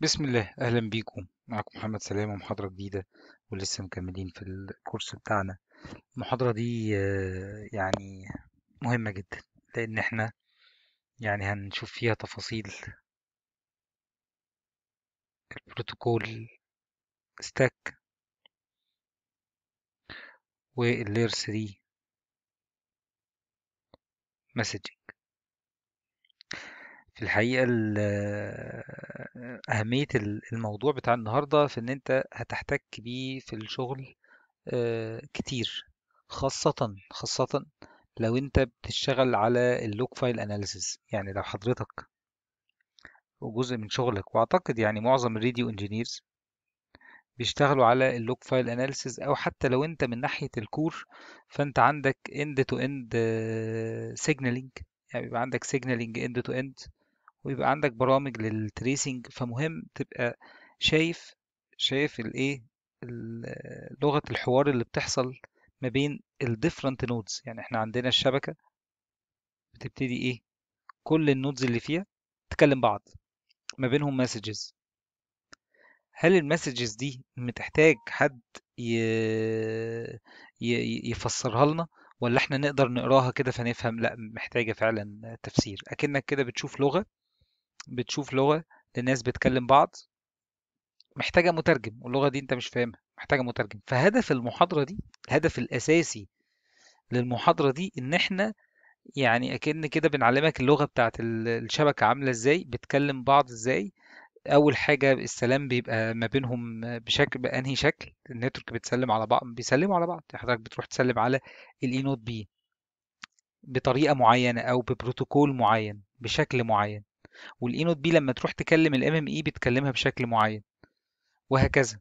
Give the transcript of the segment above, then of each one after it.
بسم الله اهلا بيكم معكم محمد سلامه محاضره جديده ولسه مكملين في الكورس بتاعنا المحاضره دي آه، يعني مهمه جدا لان احنا يعني هنشوف فيها تفاصيل البروتوكول ستاك واللير 3 مسج في الحقيقة ال- أهمية الموضوع بتاع النهاردة في إن أنت هتحتك بيه في الشغل كتير خاصة خاصة لو أنت بتشتغل على اللوك فايل أناليسيز يعني لو حضرتك وجزء من شغلك وأعتقد يعني معظم الراديو انجينيرز بيشتغلوا على اللوك فايل اناليسيز او حتى لو انت من ناحيه الكور فانت عندك اند تو اند سيجنالينج يعني بيبقى عندك سيجنالينج اند تو اند ويبقى عندك برامج للتريسنج فمهم تبقى شايف شايف الايه لغة الحوار اللي بتحصل ما بين الديفرنت نودز يعني احنا عندنا الشبكة بتبتدي ايه كل النودز اللي فيها تكلم بعض ما بينهم مسجز هل المسجز دي بتحتاج حد ي... ي... يفسرها لنا ولا احنا نقدر نقراها كده فنفهم لا محتاجة فعلا تفسير اكنك كده بتشوف لغة بتشوف لغه لناس بتكلم بعض محتاجه مترجم واللغه دي انت مش فاهمها محتاجه مترجم فهدف المحاضره دي الهدف الاساسي للمحاضره دي ان احنا يعني اكن كده بنعلمك اللغه بتاعت الشبكه عامله ازاي بتكلم بعض ازاي اول حاجه السلام بيبقى ما بينهم بشكل بانهي شكل النتورك بتسلم على بعض بيسلموا على بعض حضرتك بتروح تسلم على الاي نوت بي بطريقه معينه او ببروتوكول معين بشكل معين والاي نوت بي لما تروح تكلم الام ام اي e بتكلمها بشكل معين وهكذا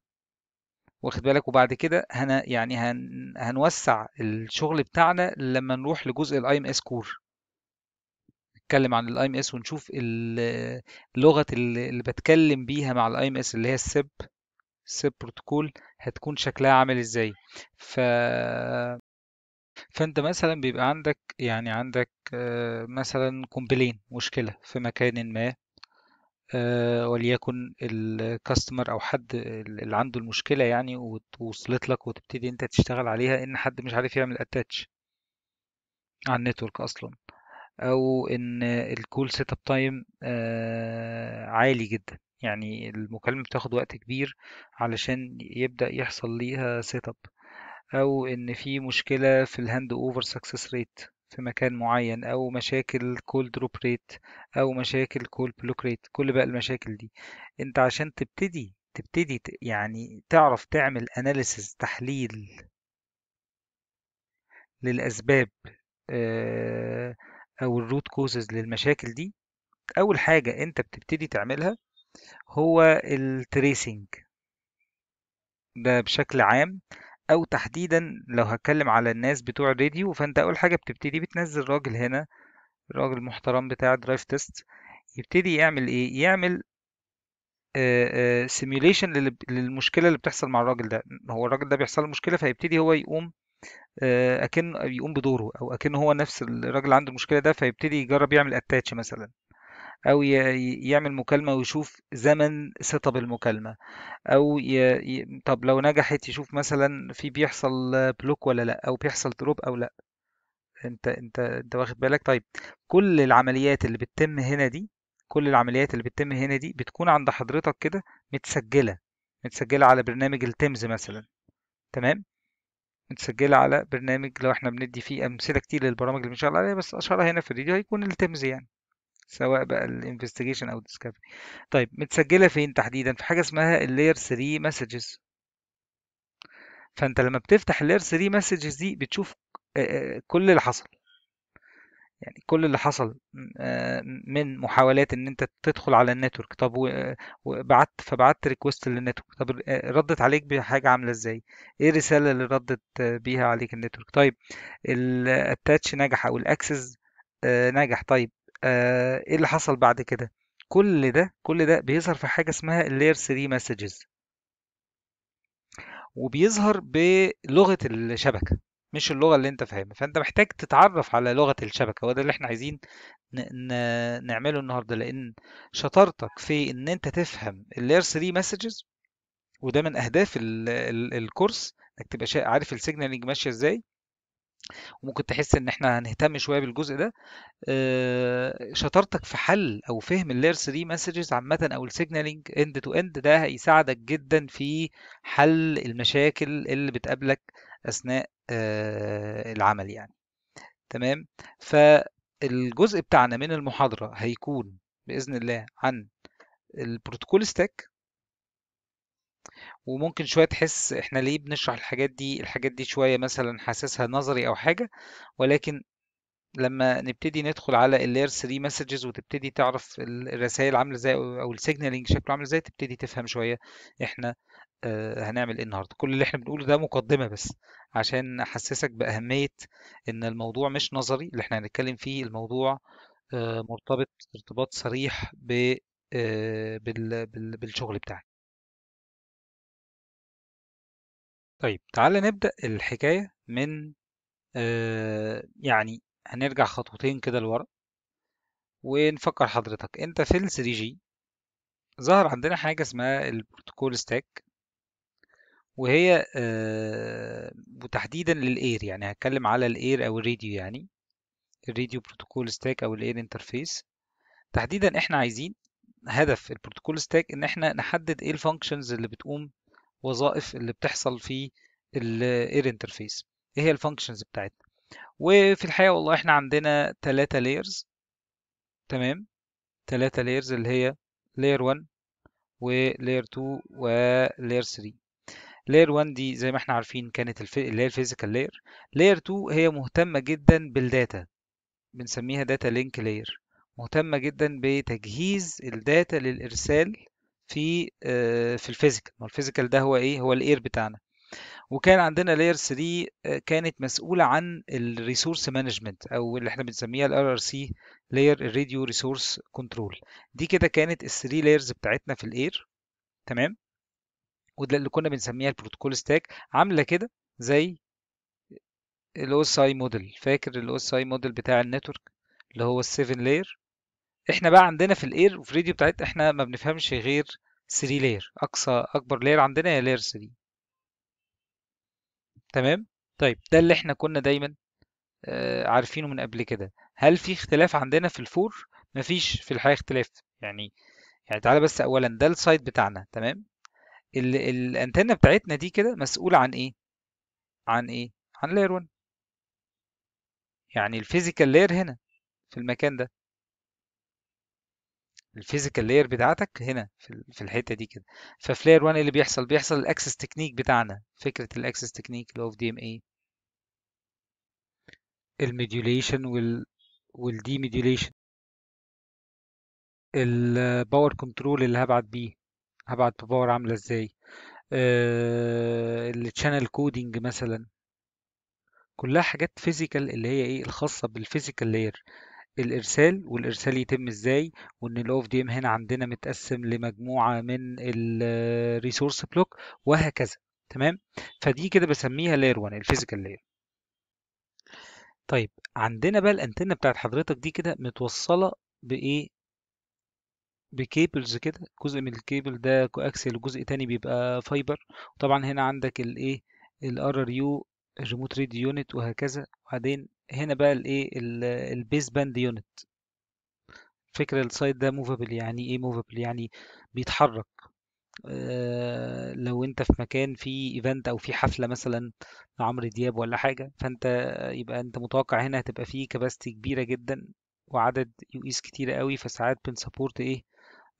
واخد بالك وبعد كده هن يعني هن هنوسع الشغل بتاعنا لما نروح لجزء الاي ام اس كور نتكلم عن الاي ام اس ونشوف لغه اللي بتكلم بيها مع الاي ام اس اللي هي السب سب بروتوكول هتكون شكلها عامل ازاي ف فأنت مثلًا بيبقى عندك يعني عندك آه، مثلًا كومبلين مشكلة في مكانٍ ما آه، وليكن الكاستمر أو حد اللي عنده المشكلة يعني وت لك وتبتدي أنت تشتغل عليها إن حد مش عارف يعمل اتاتش على النتورك أصلًا، أو إن الكول سيت اب تايم عالي جدًا، يعني المكالمة بتاخد وقت كبير علشان يبدأ يحصل ليها سيت اب او ان في مشكله في الهاند اوفر سكسس ريت في مكان معين او مشاكل كول دروب ريت او مشاكل كول بلوك ريت كل بقى المشاكل دي انت عشان تبتدي تبتدي يعني تعرف تعمل اناليسز تحليل للاسباب آه، او الروت كوزز للمشاكل دي اول حاجه انت بتبتدي تعملها هو التريسينج ده بشكل عام او تحديدا لو هتكلم على الناس بتوع الراديو فانت اول حاجه بتبتدي بتنزل راجل هنا الراجل المحترم بتاع درايف تيست يبتدي يعمل ايه يعمل سيميوليشن للمشكله اللي بتحصل مع الراجل ده هو الراجل ده بيحصل له مشكله فيبتدي هو يقوم اكن يقوم بدوره او اكن هو نفس الراجل عنده المشكله ده فيبتدي يجرب يعمل اتاتش مثلا او يعمل مكالمه ويشوف زمن سيت اب المكالمه او ي... طب لو نجحت يشوف مثلا في بيحصل بلوك ولا لا او بيحصل دروب او لا انت انت انت واخد بالك طيب كل العمليات اللي بتتم هنا دي كل العمليات اللي بتتم هنا دي بتكون عند حضرتك كده متسجله متسجله على برنامج التيمز مثلا تمام متسجلة على برنامج لو احنا بندي فيه أمثلة كتير للبرامج اللي بنشتغل عليها بس أشهرها هنا في الفيديو هيكون التيمز يعني سواء بقى الانفستيجيشن او الديسكفري طيب متسجله فين تحديدا في حاجه اسمها اللاير 3 مسجز فانت لما بتفتح اللاير 3 مسجز دي بتشوف كل اللي حصل يعني كل اللي حصل من محاولات ان انت تدخل على النتورك طب وبعت فبعت ريكوست للنتورك طب ردت عليك بحاجه عامله ازاي ايه الرساله اللي ردت بيها عليك النتورك طيب الاتاتش نجح او الاكسس نجح طيب آه، ايه اللي حصل بعد كده كل ده كل ده بيظهر في حاجه اسمها اللاير 3 مسجز وبيظهر بلغه الشبكه مش اللغه اللي انت فاهمها فانت محتاج تتعرف على لغه الشبكه وده اللي احنا عايزين نعمله النهارده لان شطارتك في ان انت تفهم اللاير 3 مسجز وده من اهداف الكورس انك تبقى عارف السيجنالينج ماشيه ازاي وممكن تحس ان احنا هنهتم شويه بالجزء ده آه، شطارتك في حل او فهم اللاير 3 مسجز عامه او السيجنالينج اند تو اند ده هيساعدك جدا في حل المشاكل اللي بتقابلك اثناء آه، العمل يعني تمام فالجزء بتاعنا من المحاضره هيكون باذن الله عن البروتوكول ستاك وممكن شوية تحس احنا ليه بنشرح الحاجات دي الحاجات دي شوية مثلا حاسسها نظري او حاجة ولكن لما نبتدي ندخل على اللير 3 مسجز وتبتدي تعرف الرسائل عامله ازاي او السيجنالينج شكله عامل ازاي تبتدي تفهم شويه احنا آه، هنعمل ايه النهارده كل اللي احنا بنقوله ده مقدمه بس عشان احسسك باهميه ان الموضوع مش نظري اللي احنا هنتكلم فيه الموضوع آه، مرتبط ارتباط صريح آه، بالشغل بتاعك طيب تعالَ نبدأ الحكاية من آآ يعني هنرجع خطوتين كده لورا، ونفكّر حضرتك أنت في ال3G ظهر عندنا حاجة اسمها البروتوكول ستاك وهي آآ وتحديدًا للاير يعني هتكلم على الاير أو الراديو يعني، الراديو protocol stack أو الاير interface تحديدًا إحنا عايزين هدف البروتوكول ستاك إن إحنا نحدد إيه الفانكشنز اللي بتقوم وظائف اللي بتحصل في الاير انترفيس ايه هي الفانكشنز بتاعتنا وفي الحقيقه والله احنا عندنا ثلاثه لايرز تمام ثلاثه لايرز اللي هي لاير 1 ولاير 2 ولاير 3 لاير 1 دي زي ما احنا عارفين كانت الف... اللي هي الفيزيكال لاير لاير 2 هي مهتمه جدا بالداتا بنسميها داتا لينك لاير مهتمه جدا بتجهيز الداتا للارسال في آه، في الفيزيكال ما الفيزيكال ده هو ايه هو الاير بتاعنا وكان عندنا لاير آه، 3 كانت مسؤوله عن الريسورس مانجمنت او اللي احنا بنسميها الار ار سي لاير الراديو ريسورس كنترول دي كده كانت الثري لايرز بتاعتنا في الاير تمام وده اللي كنا بنسميها البروتوكول ستاك عامله كده زي الاو اس اي موديل فاكر الاو اس اي موديل بتاع النتورك اللي هو السيفن 7 لاير احنا بقى عندنا في الاير وفي الراديو بتاعتنا احنا ما بنفهمش غير 3 لاير اقصى اكبر لاير عندنا هي لاير 3 تمام طيب ده اللي احنا كنا دايما آه، عارفينه من قبل كده هل في اختلاف عندنا في الفور مفيش في الحقيقه اختلاف يعني يعني تعالى بس اولا ده السايد بتاعنا تمام ال... الانتنه بتاعتنا دي كده مسؤوله عن ايه عن ايه عن لاير 1 يعني الفيزيكال لاير هنا في المكان ده الفيزيكال لاير بتاعتك هنا في الحته دي كده ففي لاير 1 ايه اللي بيحصل بيحصل الاكسس تكنيك بتاعنا فكره الاكسس تكنيك اللي هو في دي ام اي الميديوليشن وال ميديوليشن الباور كنترول اللي هبعت بيه هبعت بباور عامله ازاي آه، التشانل كودينج مثلا كلها حاجات فيزيكال اللي هي ايه الخاصه بالفيزيكال لاير الارسال والارسال يتم ازاي وان الاوف دي ام هنا عندنا متقسم لمجموعه من الريسورس بلوك وهكذا تمام فدي كده بسميها لاير 1 الفيزيكال لاير طيب عندنا بقى الانتنه بتاعت حضرتك دي كده متوصله بايه بكيبلز كده جزء من الكيبل ده كواكسل وجزء تاني بيبقى فايبر وطبعا هنا عندك الايه الار ار يو الريموت ريد يونت وهكذا وبعدين هنا بقى الايه البيس باند يونت فكرة السايد ده موفابل يعني ايه موفابل يعني بيتحرك آه، لو انت في مكان فيه ايفنت او في حفلة مثلا لعمرو دياب ولا حاجة فانت يبقى انت متوقع هنا هتبقى فيه كباستي كبيرة جدا وعدد يو اس كتيرة قوي فساعات بنسبورت ايه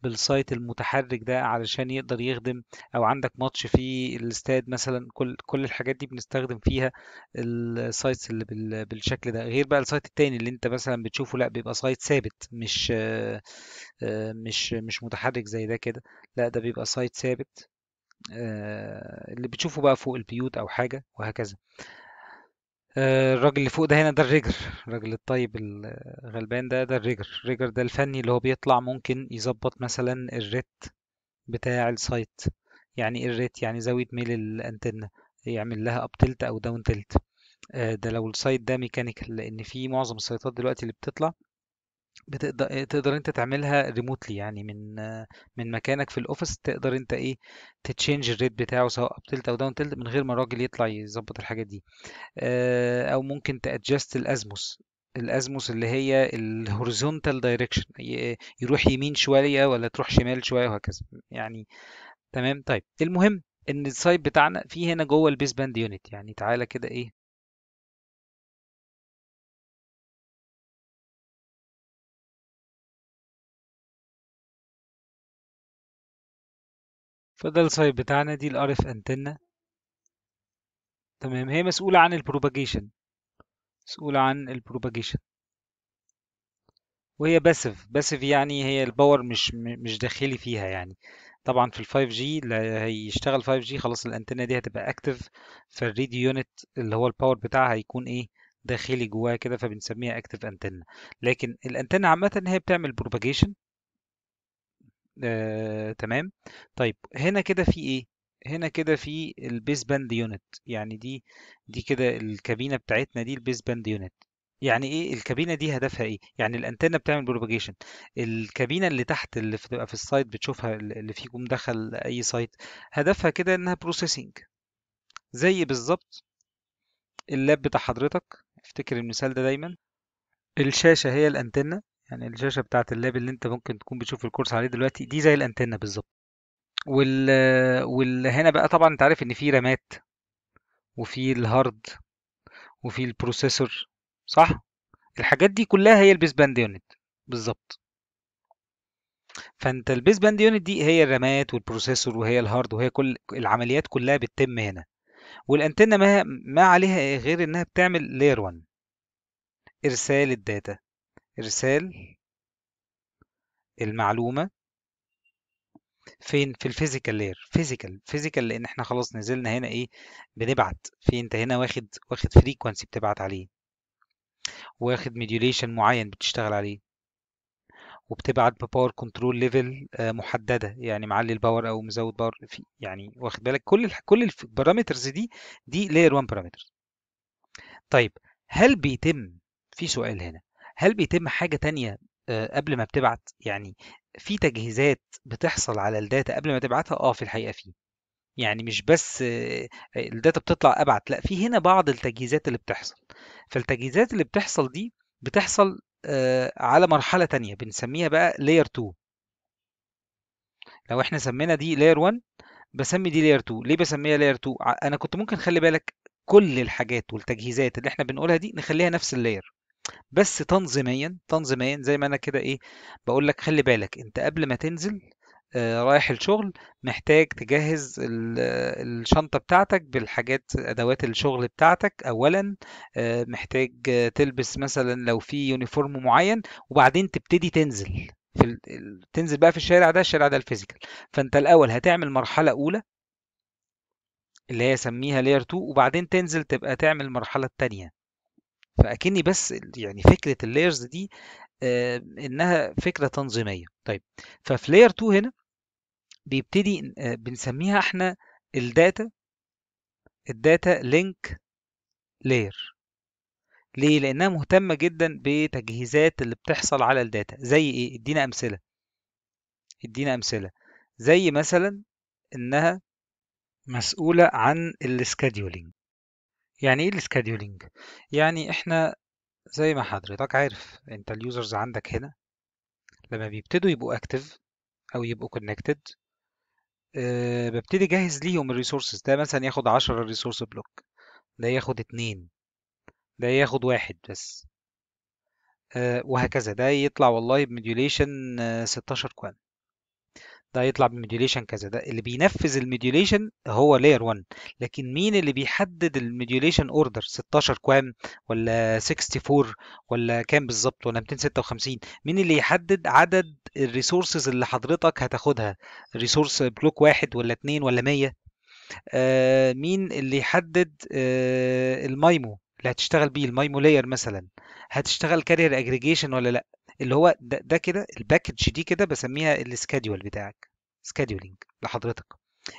بالسايت المتحرك ده علشان يقدر يخدم او عندك ماتش في الاستاد مثلا كل كل الحاجات دي بنستخدم فيها السايتس اللي بال... بالشكل ده غير بقى السايت التاني اللي انت مثلا بتشوفه لا بيبقى سايت ثابت مش آه، مش مش متحرك زي ده كده لا ده بيبقى سايت ثابت آه، اللي بتشوفه بقى فوق البيوت او حاجه وهكذا آه، الراجل اللي فوق ده هنا ده الريجر الراجل الطيب الغلبان ده ده الريجر الريجر ده الفني اللي هو بيطلع ممكن يظبط مثلا الريت بتاع السايت يعني ايه الريت يعني زاوية ميل الأنتنة يعمل لها اب تلت أو داون آه، تلت ده لو السايت ده ميكانيكال لأن في معظم السايتات دلوقتي اللي بتطلع بتقدر آه، تقدر أنت تعملها ريموتلي يعني من من مكانك في الأوفيس تقدر أنت إيه تتشينج الريت بتاعه سواء اب tilt أو داون تلت من غير ما الراجل يطلع يظبط الحاجات دي آه، أو ممكن تأدجست الأزموس الأزموس اللي هي الهوريزونتال دايركشن يروح يمين شوية ولا تروح شمال شوية وهكذا يعني تمام طيب المهم ان السايت بتاعنا فيه هنا جوه البيس باند يونت يعني تعالى كده ايه فده السايب بتاعنا دي الار اف انتنا تمام هي مسؤولة عن البروباجيشن مسؤولة عن البروباجيشن وهي باسف باسف يعني هي الباور مش مش داخلي فيها يعني طبعا في ال 5G اللي هيشتغل 5G خلاص الانتنه دي هتبقى اكتف فالريديو يونت اللي هو الباور بتاعها هيكون ايه داخلي جواها كده فبنسميها اكتف انتنه لكن الانتنه عامه هي بتعمل بروباجيشن آه، تمام طيب هنا كده في ايه هنا كده في البيس باند يونت يعني دي دي كده الكابينه بتاعتنا دي البيس باند يونت يعني ايه الكابينه دي هدفها ايه يعني الانتنه بتعمل بروباجيشن الكابينه اللي تحت اللي بتبقى في السايت بتشوفها اللي فيكم دخل اي سايت هدفها كده انها بروسيسنج زي بالظبط اللاب بتاع حضرتك افتكر المثال ده دا دايما الشاشه هي الانتنه يعني الشاشة بتاعة اللاب اللي انت ممكن تكون بتشوف الكورس عليه دلوقتي دي زي الانتنة بالظبط وال... والهنا بقى طبعا انت عارف ان في رامات وفي الهارد وفي البروسيسور صح الحاجات دي كلها هي البيس باند يونت بالظبط فانت البيس باند يونت دي هي الرامات والبروسيسور وهي الهارد وهي كل العمليات كلها بتتم هنا والانتنه ما, ما عليها غير انها بتعمل لير 1 ارسال الداتا إرسال المعلومة فين في الفيزيكال لير فيزيكال فيزيكال لان احنا خلاص نزلنا هنا ايه بنبعت في انت هنا واخد واخد فريكوانسي بتبعت عليه واخد ميديوليشن معين بتشتغل عليه وبتبعت بباور كنترول ليفل محدده يعني معلي الباور او مزود باور في يعني واخد بالك كل ال كل البارامترز دي دي لاير 1 بارامتر طيب هل بيتم في سؤال هنا هل بيتم حاجة تانية آه، قبل ما بتبعت يعني في تجهيزات بتحصل على الداتا قبل ما تبعتها اه في الحقيقة في يعني مش بس آه، الداتا بتطلع ابعت لا في هنا بعض التجهيزات اللي بتحصل فالتجهيزات اللي بتحصل دي بتحصل آه، على مرحلة تانية بنسميها بقى layer 2 لو احنا سمينا دي layer 1 بسمي دي layer 2 ليه بسميها layer 2 انا كنت ممكن خلي بالك كل الحاجات والتجهيزات اللي احنا بنقولها دي نخليها نفس اللاير بس تنظيميًا، تنظيميًا زي ما أنا كده إيه، بقول لك خلّي بالك أنت قبل ما تنزل آه، رايح الشغل، محتاج تجهّز الشنطة بتاعتك بالحاجات أدوات الشغل بتاعتك أولًا، آه، محتاج تلبس مثلًا لو في يونيفورم معيّن، وبعدين تبتدي تنزل في ال تنزل بقى في الشارع ده، الشارع ده الفيزيكال فأنت الأول هتعمل مرحلة أولى اللي هي سمّيها لير 2 وبعدين تنزل تبقى تعمل المرحلة الثانيه فاكني بس يعني فكره اللايرز دي آه انها فكره تنظيميه طيب ففي لاير 2 هنا بيبتدي آه بنسميها احنا الداتا الداتا لينك لاير ليه لانها مهتمه جدا بتجهيزات اللي بتحصل على الداتا زي ايه ادينا امثله ادينا امثله زي مثلا انها مسؤوله عن السكادولينج يعني ايه السكادولينج يعني احنا زي ما حضرتك عارف انت اليوزرز عندك هنا لما بيبتدوا يبقوا اكتف او يبقوا كونكتد آه، ببتدي اجهز ليهم الريسورسز ده مثلا ياخد عشر ريسورس بلوك ده ياخد اتنين ده ياخد واحد بس آه، وهكذا ده يطلع والله بمديوليشن آه، ستاشر كوانت ده هيطلع بميديوليشن كذا ده اللي بينفذ الميديوليشن هو لاير 1 لكن مين اللي بيحدد الميديوليشن اوردر 16 كوام ولا 64 ولا كام بالظبط ولا 256 مين اللي يحدد عدد الريسورسز اللي حضرتك هتاخدها ريسورس بلوك واحد ولا اتنين ولا 100 آه مين اللي يحدد آه المايمو اللي هتشتغل بيه المايمو لاير مثلا هتشتغل كارير اجريجيشن ولا لا اللي هو ده, ده كده الباكج دي كده بسميها السكادول بتاعك سكادولينج لحضرتك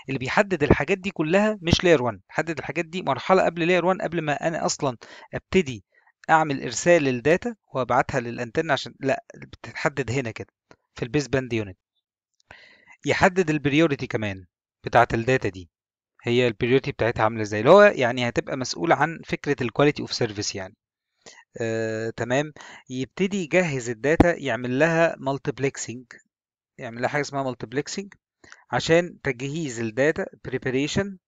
اللي بيحدد الحاجات دي كلها مش لاير 1 حدد الحاجات دي مرحله قبل لاير 1 قبل ما انا اصلا ابتدي اعمل ارسال للداتا وابعتها للانتن عشان لا بتتحدد هنا كده في البيس باند يونت يحدد البريوريتي كمان بتاعه الداتا دي هي البريوريتي بتاعتها عامله ازاي اللي هو يعني هتبقى مسؤول عن فكره الكواليتي اوف سيرفيس يعني آه، تمام يبتدي يجهز الداتا يعمل لها مالتيبلكسنج يعمل لها حاجه اسمها مالتيبلكسنج عشان تجهيز الداتا بريباريشن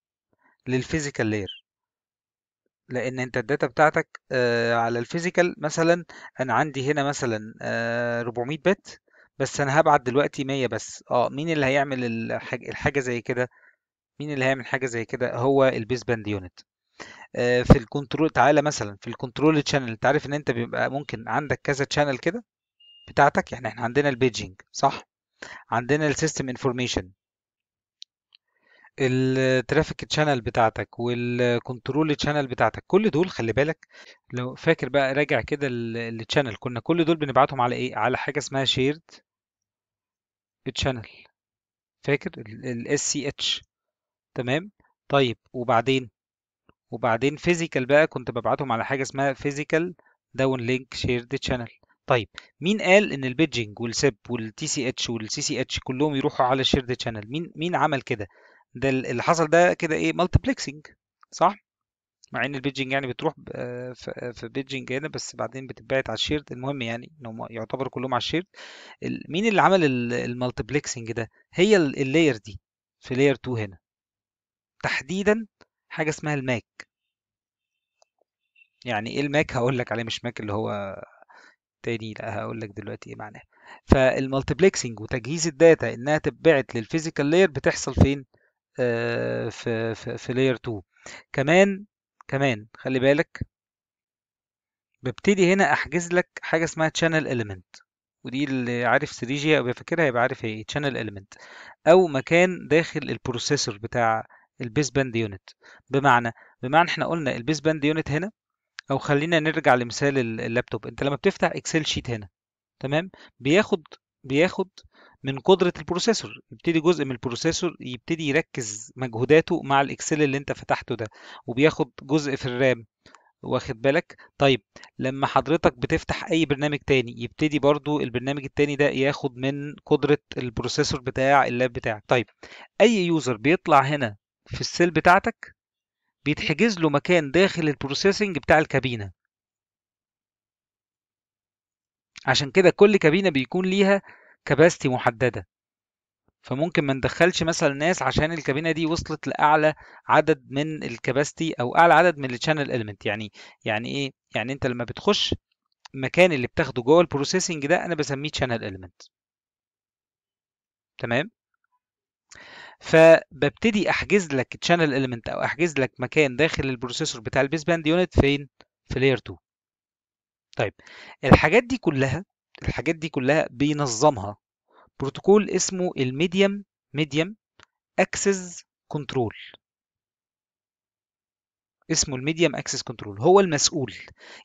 للفيزيكال لاير لان انت الداتا بتاعتك آه على الفيزيكال مثلا انا عندي هنا مثلا آه 400 بت بس انا هبعت دلوقتي 100 بس اه مين اللي هيعمل الحاجه زي كده مين اللي هيعمل حاجه زي كده هو البيس باند يونت آه، في الكنترول تعالى مثلا في الكنترول تشانل انت عارف ان انت بيبقى ممكن عندك كذا تشانل كده بتاعتك يعني احنا عندنا البيجنج صح عندنا السيستم انفورميشن الترافيك تشانل بتاعتك والكنترول تشانل بتاعتك كل دول خلي بالك لو فاكر بقى راجع كده التشانل كنا كل دول بنبعتهم على ايه على حاجه اسمها شيرد تشانل فاكر الاس سي اتش تمام طيب وبعدين وبعدين فيزيكال بقى كنت ببعتهم على حاجه اسمها فيزيكال داون لينك شيرد شانل طيب مين قال ان البيدجنج والسب والتي سي اتش والسي سي اتش كلهم يروحوا على الشيرد شانل مين مين عمل كده ده اللي حصل ده كده ايه مالتيبلكسنج صح مع ان البيدجنج يعني بتروح في بيدجنج هنا بس بعدين بتتبعت على الشيرد المهم يعني ان هم يعتبروا كلهم على الشيرد مين اللي عمل المالتيبلكسنج ده هي اللاير دي في لاير 2 هنا تحديدا حاجه اسمها الماك يعني ايه الماك هقول لك عليه مش ماك اللي هو تاني لا هقول لك دلوقتي ايه معناه فالمالتيبلكسنج وتجهيز الداتا انها تتبعت للفيزيكال لاير بتحصل فين آه في في, في لاير 2 كمان كمان خلي بالك ببتدي هنا احجز لك حاجه اسمها تشانل اليمنت ودي اللي عارف 3 جي او فاكرها يبقى عارف هي تشانل إيه، اليمنت او مكان داخل البروسيسور بتاع البيس باند يونت بمعنى بمعنى احنا قلنا البيس باند يونت هنا او خلينا نرجع لمثال اللابتوب انت لما بتفتح اكسل شيت هنا تمام بياخد بياخد من قدره البروسيسور يبتدي جزء من البروسيسور يبتدي يركز مجهوداته مع الاكسل اللي انت فتحته ده وبياخد جزء في الرام واخد بالك طيب لما حضرتك بتفتح اي برنامج تاني يبتدي برضو البرنامج التاني ده ياخد من قدرة البروسيسور بتاع اللاب بتاعك طيب اي يوزر بيطلع هنا في السيل بتاعتك بيتحجز له مكان داخل البروسيسنج بتاع الكابينه عشان كده كل كابينه بيكون ليها كباستي محدده فممكن ما ندخلش مثلا ناس عشان الكابينه دي وصلت لاعلى عدد من الكباستي او اعلى عدد من الشانل إلمنت يعني يعني ايه يعني انت لما بتخش المكان اللي بتاخده جوه البروسيسنج ده انا بسميه شانل إلمنت تمام فببتدي احجز لك تشانل اليمنت او احجز لك مكان داخل البروسيسور بتاع البيس باند يونت فين في لاير 2 طيب الحاجات دي كلها الحاجات دي كلها بينظمها بروتوكول اسمه الميديم ميديم اكسس كنترول اسمه الميديم اكسس كنترول هو المسؤول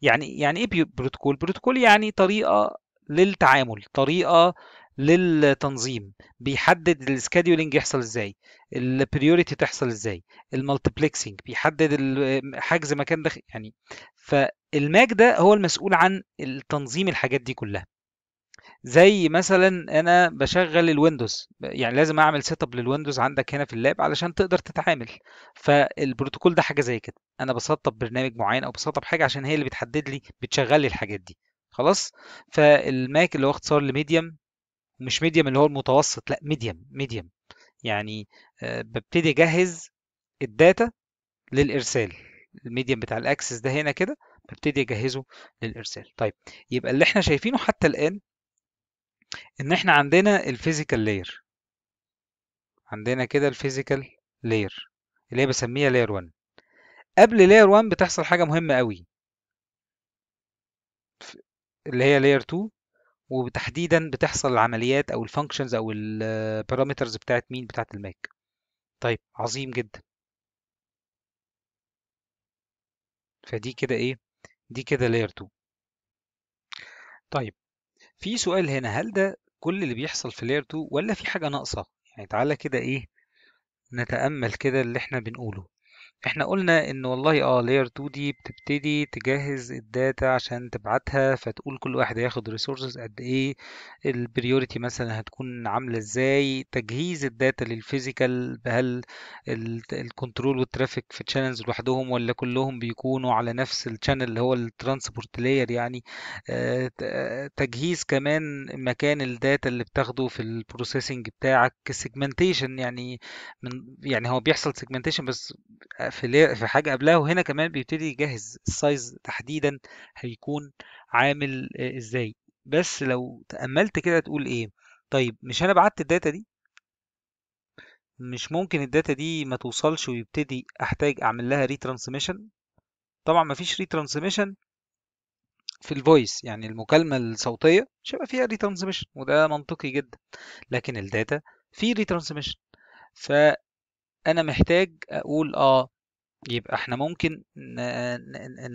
يعني يعني ايه بروتوكول بروتوكول يعني طريقه للتعامل طريقه للتنظيم بيحدد السكادولينج يحصل ازاي البريوريتي تحصل ازاي المالتيبلكسنج بيحدد حجز مكان ده يعني فالماك ده هو المسؤول عن التنظيم الحاجات دي كلها زي مثلا انا بشغل الويندوز يعني لازم اعمل سيت اب للويندوز عندك هنا في اللاب علشان تقدر تتعامل فالبروتوكول ده حاجه زي كده انا بسطب برنامج معين او بسطب حاجه عشان هي اللي بتحدد لي بتشغل لي الحاجات دي خلاص فالماك اللي هو اختصار لميديم مش ميديم اللي هو المتوسط لا ميديم ميديم يعني آه، ببتدي اجهز الداتا للارسال الميديم بتاع الاكسس ده هنا كده ببتدي اجهزه للارسال طيب يبقى اللي احنا شايفينه حتى الان ان احنا عندنا الفيزيكال لاير عندنا كده الفيزيكال لاير اللي هي بسميها لاير 1 قبل لاير 1 بتحصل حاجه مهمه قوي اللي هي لاير 2 وتحديدا بتحصل العمليات او الفانكشنز او البارامترز بتاعت مين بتاعت الماك طيب عظيم جدا فدي كده ايه دي كده لاير 2 طيب في سؤال هنا هل ده كل اللي بيحصل في لاير 2 ولا في حاجه ناقصه يعني تعالى كده ايه نتامل كده اللي احنا بنقوله احنا قلنا ان والله اه layer 2 دي بتبتدي تجهز الداتا عشان تبعتها فتقول كل واحد هياخد resources قد ايه البريوريتي مثلا هتكون عامله ازاي تجهيز الداتا للفيزيكال هل الكنترول والترافيك في channels لوحدهم ولا كلهم بيكونوا على نفس الشانل اللي هو الترانسبورت layer يعني آه، تجهيز كمان مكان الداتا اللي بتاخده في البروسيسنج بتاعك segmentation يعني من يعني هو بيحصل segmentation بس في في حاجه قبلها وهنا كمان بيبتدي يجهز السايز تحديدا هيكون عامل إيه، ازاي بس لو تاملت كده تقول ايه طيب مش انا بعت الداتا دي مش ممكن الداتا دي ما توصلش ويبتدي احتاج اعمل لها ريترانسميشن طبعا ما فيش ريترانسميشن في الفويس يعني المكالمه الصوتيه مش هيبقى فيها ريترانسميشن وده منطقي جدا لكن الداتا في ريترانسميشن انا محتاج اقول اه يبقى احنا ممكن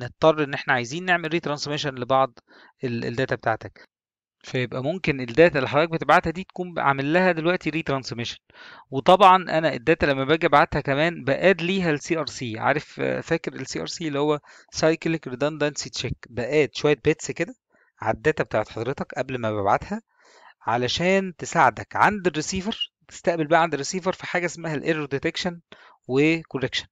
نضطر ان احنا عايزين نعمل ريترانسميشن لبعض الداتا بتاعتك فيبقى ممكن الداتا اللي حضرتك بتبعتها دي تكون عامل لها دلوقتي ريترانسميشن وطبعا انا الداتا لما باجي ابعتها كمان باد ليها السي ار سي عارف فاكر السي ار سي اللي هو سايكليك ريدندنسي تشيك باد شويه بيتس كده على الداتا بتاعت حضرتك قبل ما ببعتها علشان تساعدك عند الريسيفر تستقبل بقى عند الريسيفر في حاجه اسمها الايرور ديتكشن وكوركشن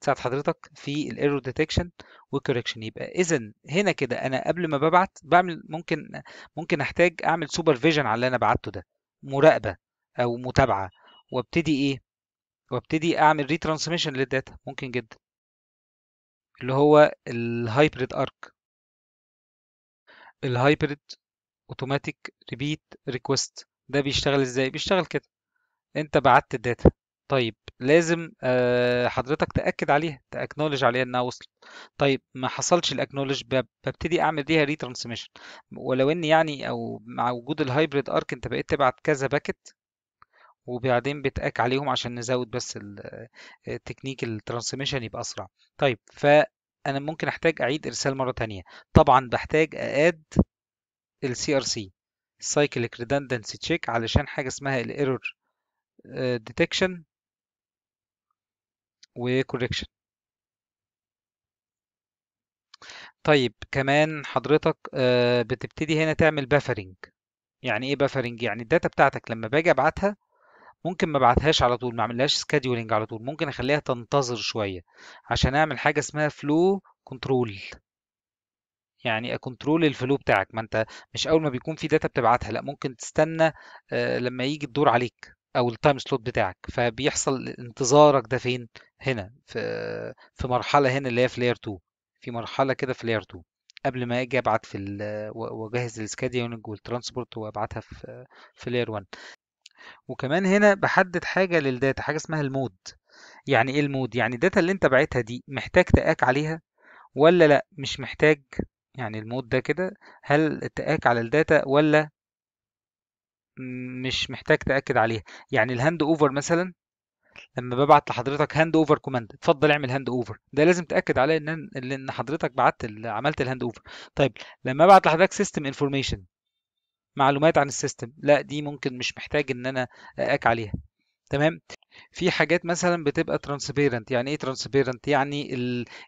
تساعد حضرتك في الايرور ديتكشن والكوركشن يبقى اذا هنا كده انا قبل ما ببعت بعمل ممكن ممكن احتاج اعمل سوبرفيجن على اللي انا بعته ده مراقبه او متابعه وابتدي ايه وابتدي اعمل ريترانسميشن للداتا ممكن جدا اللي هو الهايبريد ارك الهايبريد اوتوماتيك ريبيت ريكوست ده بيشتغل ازاي بيشتغل كده انت بعت الداتا طيب لازم آه، حضرتك تأكد عليها تأكنولج عليها انها وصلت طيب ما حصلش الاكنولج ببتدي اعمل ليها ريترانسميشن ولو ان يعني او مع وجود الهايبريد ارك انت بقيت تبعت كذا باكت وبعدين بتأك عليهم عشان نزود بس التكنيك آه، الترانسميشن يبقى اسرع طيب فانا ممكن احتاج اعيد ارسال مره تانية طبعا بحتاج اد السي ار سي سايكليك ريدندنسي تشيك علشان حاجه اسمها الايرور آه، ديتكشن وكوركشن طيب كمان حضرتك آه، بتبتدي هنا تعمل بافرنج يعني ايه بافرنج يعني الداتا بتاعتك لما باجي ابعتها ممكن ما ابعتهاش على طول ما اعملهاش سكادولينج على طول ممكن اخليها تنتظر شويه عشان اعمل حاجه اسمها فلو كنترول يعني اكنترول الفلو بتاعك ما انت مش اول ما بيكون في داتا بتبعتها لا ممكن تستنى آه، لما يجي الدور عليك او التايم سلوت بتاعك فبيحصل انتظارك ده فين هنا في في مرحله هنا اللي هي في لاير 2 في مرحله كده في لاير 2 قبل ما اجي ابعت في واجهز السكادا والترانسبورت وابعتها في في لاير 1 وكمان هنا بحدد حاجه للداتا حاجه اسمها المود يعني ايه المود يعني الداتا اللي انت بعتها دي محتاج تاك عليها ولا لا مش محتاج يعني المود ده كده هل التاك على الداتا ولا مش محتاج تاكد عليها يعني الهاند اوفر مثلا لما ببعت لحضرتك هاند اوفر كوماند اتفضل اعمل هاند اوفر ده لازم تاكد عليه ان ان حضرتك بعت عملت الهاند اوفر طيب لما ابعت لحضرتك سيستم انفورميشن معلومات عن السيستم لا دي ممكن مش محتاج ان انا اك عليها تمام في حاجات مثلا بتبقى ترانسبيرنت يعني ايه ترانسبيرنت يعني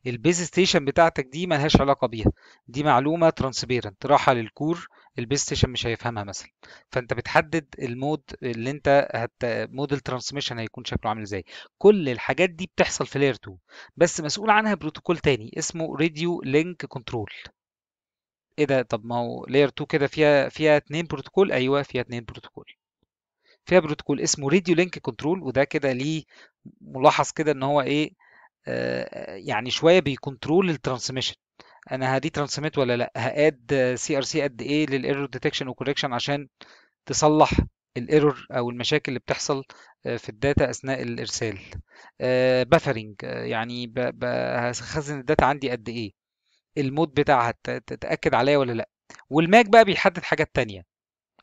البيز ستيشن بتاعتك دي ملهاش علاقه بيها دي معلومه ترانسبيرنت راحه للكور البيز ستيشن مش هيفهمها مثلا فانت بتحدد المود اللي انت هت... مود الترانسميشن هيكون شكله عامل ازاي كل الحاجات دي بتحصل في لير 2 بس مسؤول عنها بروتوكول تاني اسمه راديو لينك كنترول ايه ده طب ما هو لير 2 كده فيها فيها اتنين بروتوكول ايوه فيها اتنين بروتوكول فيها بروتوكول اسمه راديو لينك كنترول وده كده ليه ملاحظ كده ان هو ايه آه، يعني شويه بيكنترول الترانسميشن انا هدي ترانسميت ولا لا هاد سي ار سي قد ايه للايرور ديتكشن وكوركشن عشان تصلح الايرور او المشاكل اللي بتحصل آه، في الداتا اثناء الارسال بافرنج آه، يعني هخزن الداتا عندي قد ايه المود بتاعها تتاكد عليا ولا لا والماك بقى بيحدد حاجات تانية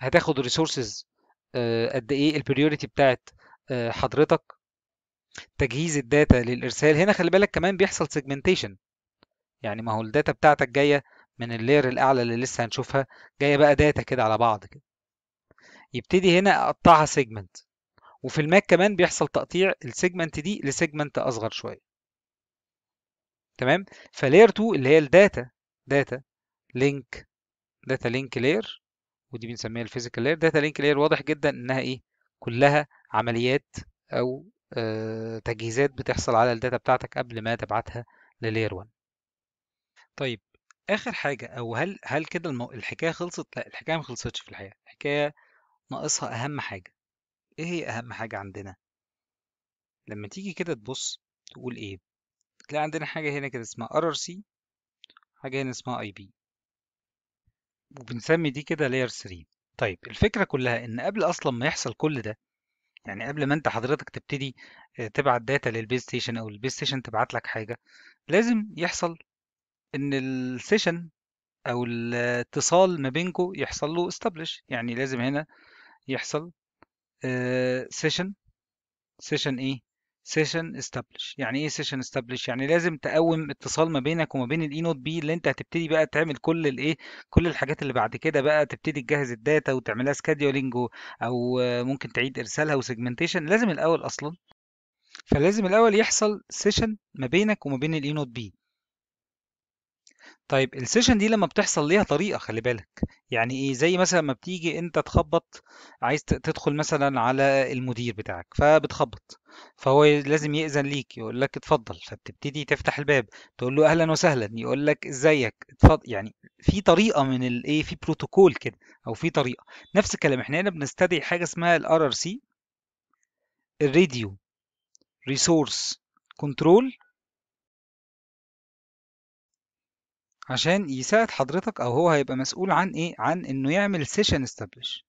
هتاخد ريسورسز آه، قد ايه البريوريتي بتاعت آه، حضرتك تجهيز الداتا للارسال هنا خلي بالك كمان بيحصل سيجمنتيشن يعني ما هو الداتا بتاعتك جايه من اللاير الاعلى اللي لسه هنشوفها جايه بقى داتا كده على بعض كده يبتدي هنا اقطعها سيجمنت وفي الماك كمان بيحصل تقطيع السيجمنت دي لسيجمنت اصغر شويه تمام فلاير 2 اللي هي الداتا داتا لينك داتا لينك لاير ودي بنسميها الفيزيكال لاير داتا لينك لاير واضح جدا انها ايه كلها عمليات او آه، تجهيزات بتحصل على الداتا بتاعتك قبل ما تبعتها للاير 1 طيب اخر حاجه او هل هل كده المو... الحكايه خلصت لا الحكايه ما خلصتش في الحقيقه الحكايه ناقصها اهم حاجه ايه هي اهم حاجه عندنا لما تيجي كده تبص تقول ايه تلاقي عندنا حاجه هنا كده اسمها ار سي حاجه هنا اسمها اي بي وبنسمي دي كده لاير 3 طيب الفكره كلها ان قبل اصلا ما يحصل كل ده يعني قبل ما انت حضرتك تبتدي آه، تبعت داتا للبيز ستيشن او البيز ستيشن تبعت لك حاجه لازم يحصل ان السيشن او الاتصال ما بينكو يحصل له استبلش يعني لازم هنا يحصل سيشن آه، سيشن ايه سيشن استابلش يعني ايه سيشن استابلش يعني لازم تقوم اتصال ما بينك وما بين الاي نوت بي اللي انت هتبتدي بقى تعمل كل الايه كل الحاجات اللي بعد كده بقى تبتدي تجهز الداتا وتعملها سكادولينج او ممكن تعيد ارسالها وسيجمنتيشن لازم الاول اصلا فلازم الاول يحصل سيشن ما بينك وما بين الاي نوت بي طيب السيشن دي لما بتحصل ليها طريقة خلي بالك يعني ايه زي مثلا ما بتيجي انت تخبط عايز تدخل مثلا على المدير بتاعك فبتخبط فهو لازم يأذن ليك يقول لك اتفضل فبتبتدي تفتح الباب تقول له اهلا وسهلا يقول لك ازيك اتفضل يعني في طريقة من الايه في بروتوكول كده او في طريقة نفس الكلام احنا هنا بنستدعي حاجة اسمها الار ار سي الراديو ريسورس كنترول عشان يساعد حضرتك او هو هيبقى مسؤول عن ايه عن انه يعمل سيشن استابليش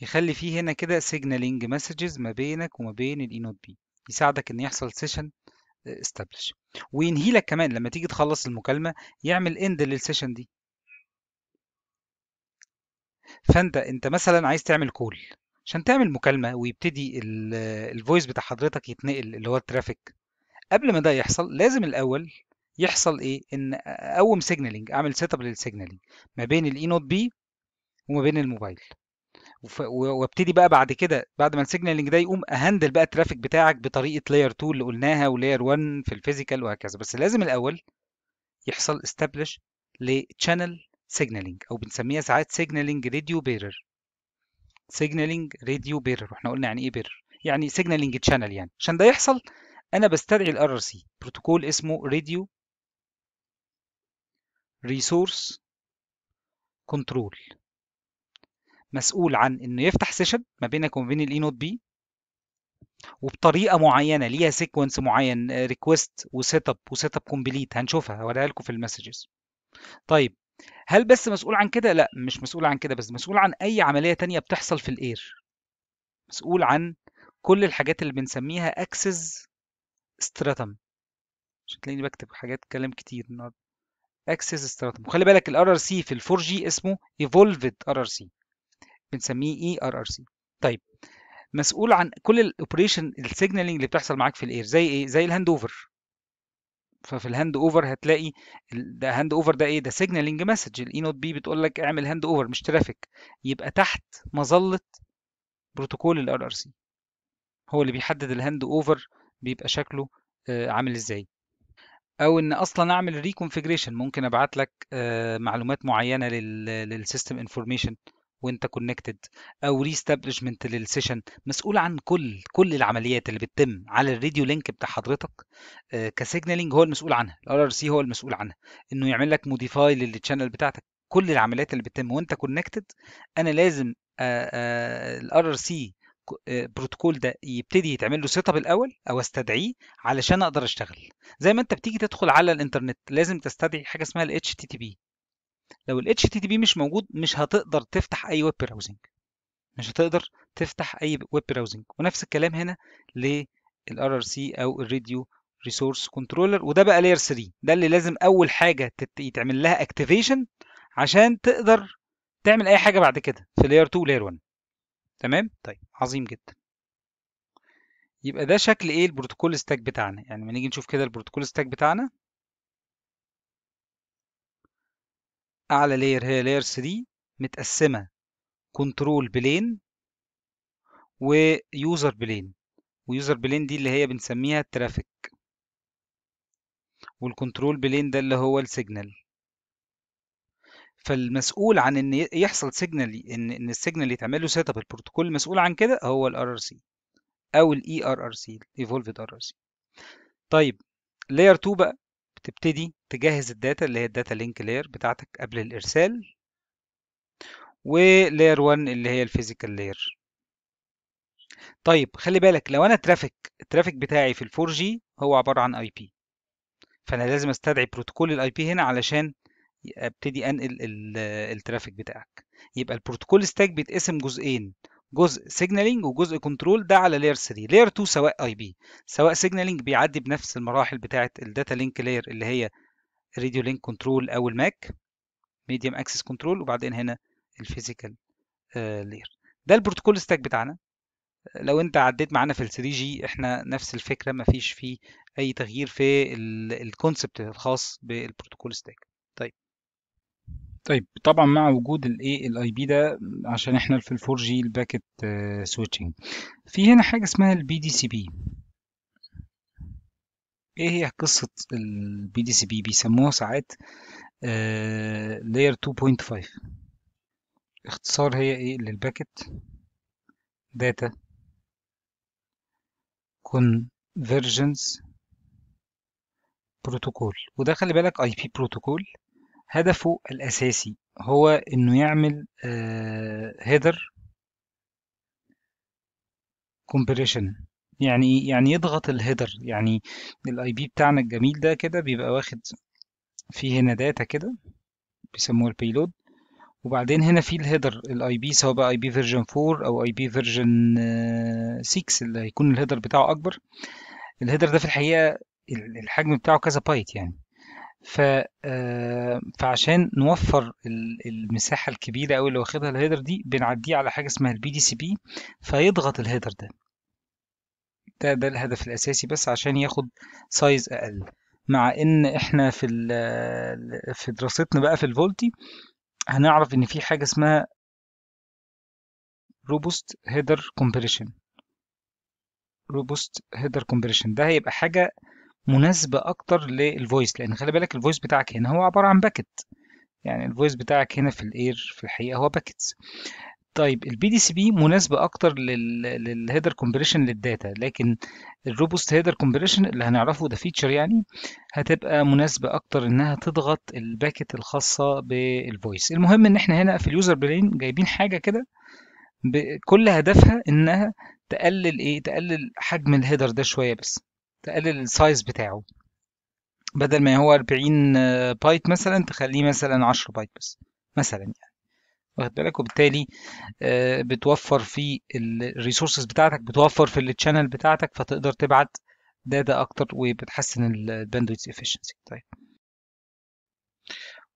يخلي فيه هنا كده سيجنالينج مسجز ما بينك وما بين الاي نوت بي يساعدك ان يحصل سيشن استابليش آه، وينهي لك كمان لما تيجي تخلص المكالمه يعمل اند للسيشن دي فانت انت مثلا عايز تعمل كول عشان تعمل مكالمه ويبتدي الفويس بتاع حضرتك يتنقل اللي هو الترافيك قبل ما ده يحصل لازم الاول يحصل ايه ان اقوم سيجنالينج اعمل سيت اب للسيجنالينج ما بين الاي نوت بي وما بين الموبايل وابتدي بقى بعد كده بعد ما السيجنالينج ده يقوم اهندل بقى الترافيك بتاعك بطريقه لاير 2 اللي قلناها ولاير 1 في الفيزيكال وهكذا بس لازم الاول يحصل استابلش لشانل سيجنالينج او بنسميها ساعات سيجنالينج راديو بيرر سيجنالينج راديو بيرر واحنا قلنا يعني ايه بيرر يعني سيجنالينج تشانل يعني عشان ده يحصل انا بستدعي الار ار سي بروتوكول اسمه راديو ريسورس كنترول مسؤول عن انه يفتح سيشن ما بينك وما بين الاي نوت بي وبطريقه معينه ليها سيكونس معين ريكويست وسيت اب وسيت اب كومبليت هنشوفها هوريها لكم في المسجز طيب هل بس مسؤول عن كده لا مش مسؤول عن كده بس مسؤول عن اي عمليه تانية بتحصل في الاير مسؤول عن كل الحاجات اللي بنسميها اكسس ستراتم مش هتلاقيني بكتب حاجات كلام كتير النهارده اكسس ستراتم وخلي بالك الار ار سي في ال 4 جي اسمه ايفولفد ار ار سي بنسميه اي ار ار سي طيب مسؤول عن كل الاوبريشن السيجنالينج اللي بتحصل معاك في الاير زي ايه زي الهاند اوفر ففي الهاند اوفر هتلاقي ده هاند اوفر ده ايه ده سيجنالينج مسج الاي نوت بي بتقول لك اعمل هاند اوفر مش ترافيك يبقى تحت مظله بروتوكول الار ار سي هو اللي بيحدد الهاند اوفر بيبقى شكله آه، عامل ازاي او ان اصلا اعمل ريكونفيجريشن ممكن ابعت لك آه، معلومات معينه للسيستم انفورميشن وانت كونكتد او ريستابلشمنت للسيشن مسؤول عن كل كل العمليات اللي بتتم على الراديو لينك بتاع حضرتك آه، كسيجنالينج هو المسؤول عنها الار ار سي هو المسؤول عنها انه يعمل لك موديفاي للتشانل بتاعتك كل العمليات اللي بتتم وانت كونكتد انا لازم الار ار سي البروتوكول آه، ده يبتدي يتعمل له سيت اب الاول او استدعيه علشان اقدر اشتغل زي ما انت بتيجي تدخل على الانترنت لازم تستدعي حاجه اسمها ال HTTP لو ال HTTP مش موجود مش هتقدر تفتح اي ويب براوزنج مش هتقدر تفتح اي ويب براوزنج ونفس الكلام هنا للار ار سي او الراديو ريسورس كنترولر وده بقى لاير 3 ده اللي لازم اول حاجه يتعمل لها اكتيفيشن عشان تقدر تعمل اي حاجه بعد كده في لاير 2 لاير 1 تمام طيب عظيم جدا يبقى ده شكل ايه البروتوكول ستاك بتاعنا يعني لما نيجي نشوف كده البروتوكول ستاك بتاعنا اعلى لاير هي لاير 3 متقسمه كنترول بلين ويوزر بلين ويوزر بلين دي اللي هي بنسميها الترافيك والكنترول بلين ده اللي هو السيجنال فالمسؤول عن ان يحصل سيجنال ان ان السيجنال يتعمل له سيت اب البروتوكول المسؤول عن كده هو الار ار سي او الاي ار ار سي ايفولفد ار ار سي طيب لاير 2 بقى بتبتدي تجهز الداتا اللي هي الداتا لينك لاير بتاعتك قبل الارسال ولاير 1 اللي هي الفيزيكال لاير طيب خلي بالك لو انا ترافيك الترافيك بتاعي في ال 4G هو عباره عن اي بي فانا لازم استدعي بروتوكول الاي بي هنا علشان ابتدي انقل الترافيك بتاعك يبقى البروتوكول ستاك بيتقسم جزئين جزء سيجنالينج وجزء كنترول ده على لير 3 لير 2 سواء اي بي سواء سيجنالينج بيعدي بنفس المراحل بتاعه الداتا لينك لير اللي هي راديو لينك كنترول او الماك ميديم اكسس كنترول وبعدين هنا الفيزيكال لير آه، ده البروتوكول ستاك بتاعنا لو انت عديت معانا في ال 3 جي احنا نفس الفكره مفيش فيه اي تغيير في الكونسبت الخاص بالبروتوكول ستاك طيب طبعًا مع وجود الاي بي ده عشان إحنا في الفور 4 g الباكت آه، switching في هنا حاجة اسمها بي إيه هي قصة بي بيسموها ساعات لاير آه، Layer 2.5 اختصار هي إيه للباكت Data كونفرجنس Protocol وده خلي بالك IP Protocol هدفه الأساسي هو إنه يعمل هيدر آه، كومبريشن يعني ايه يعني يضغط الهيدر يعني الاي بي بتاعنا الجميل ده كده بيبقى واخد فيه هنا داتا كده بيسموه البيلود وبعدين هنا في الهيدر الاي بي سواء بقى اي بي فيرجن 4 او اي بي فيرجن 6 اللي هيكون الهيدر بتاعه اكبر الهيدر ده في الحقيقه الحجم بتاعه كذا بايت يعني ف آه، فعشان نوفر المساحه الكبيره قوي اللي واخدها الهيدر دي بنعديه على حاجه اسمها البي دي سي بي فيضغط الهيدر ده ده ده الهدف الاساسي بس عشان ياخد سايز اقل مع ان احنا في في دراستنا بقى في الفولتي هنعرف ان في حاجه اسمها روبوست هيدر كومبريشن روبوست هيدر كومبريشن ده هيبقى حاجه مناسبه اكتر للفويس لان خلي بالك الفويس بتاعك هنا هو عباره عن باكت يعني الفويس بتاعك هنا في الاير في الحقيقه هو باكت طيب البي دي سي بي مناسبه اكتر للهيدر كومبريشن للداتا لكن الروبوست هيدر كومبريشن اللي هنعرفه ده فيتشر يعني هتبقى مناسبه اكتر انها تضغط الباكت الخاصه بالفويس المهم ان احنا هنا في اليوزر بلين جايبين حاجه كده كل هدفها انها تقلل ايه تقلل حجم الهيدر ده شويه بس تقلل السايز بتاعه بدل ما هو 40 بايت آه، مثلا تخليه مثلا 10 بايت بس مثلا يعني واخد بالك وبالتالي آه، بتوفر في الريسورسز بتاعتك بتوفر في التشانل بتاعتك فتقدر تبعت داتا اكتر وبتحسن الباندويتس افشنسي طيب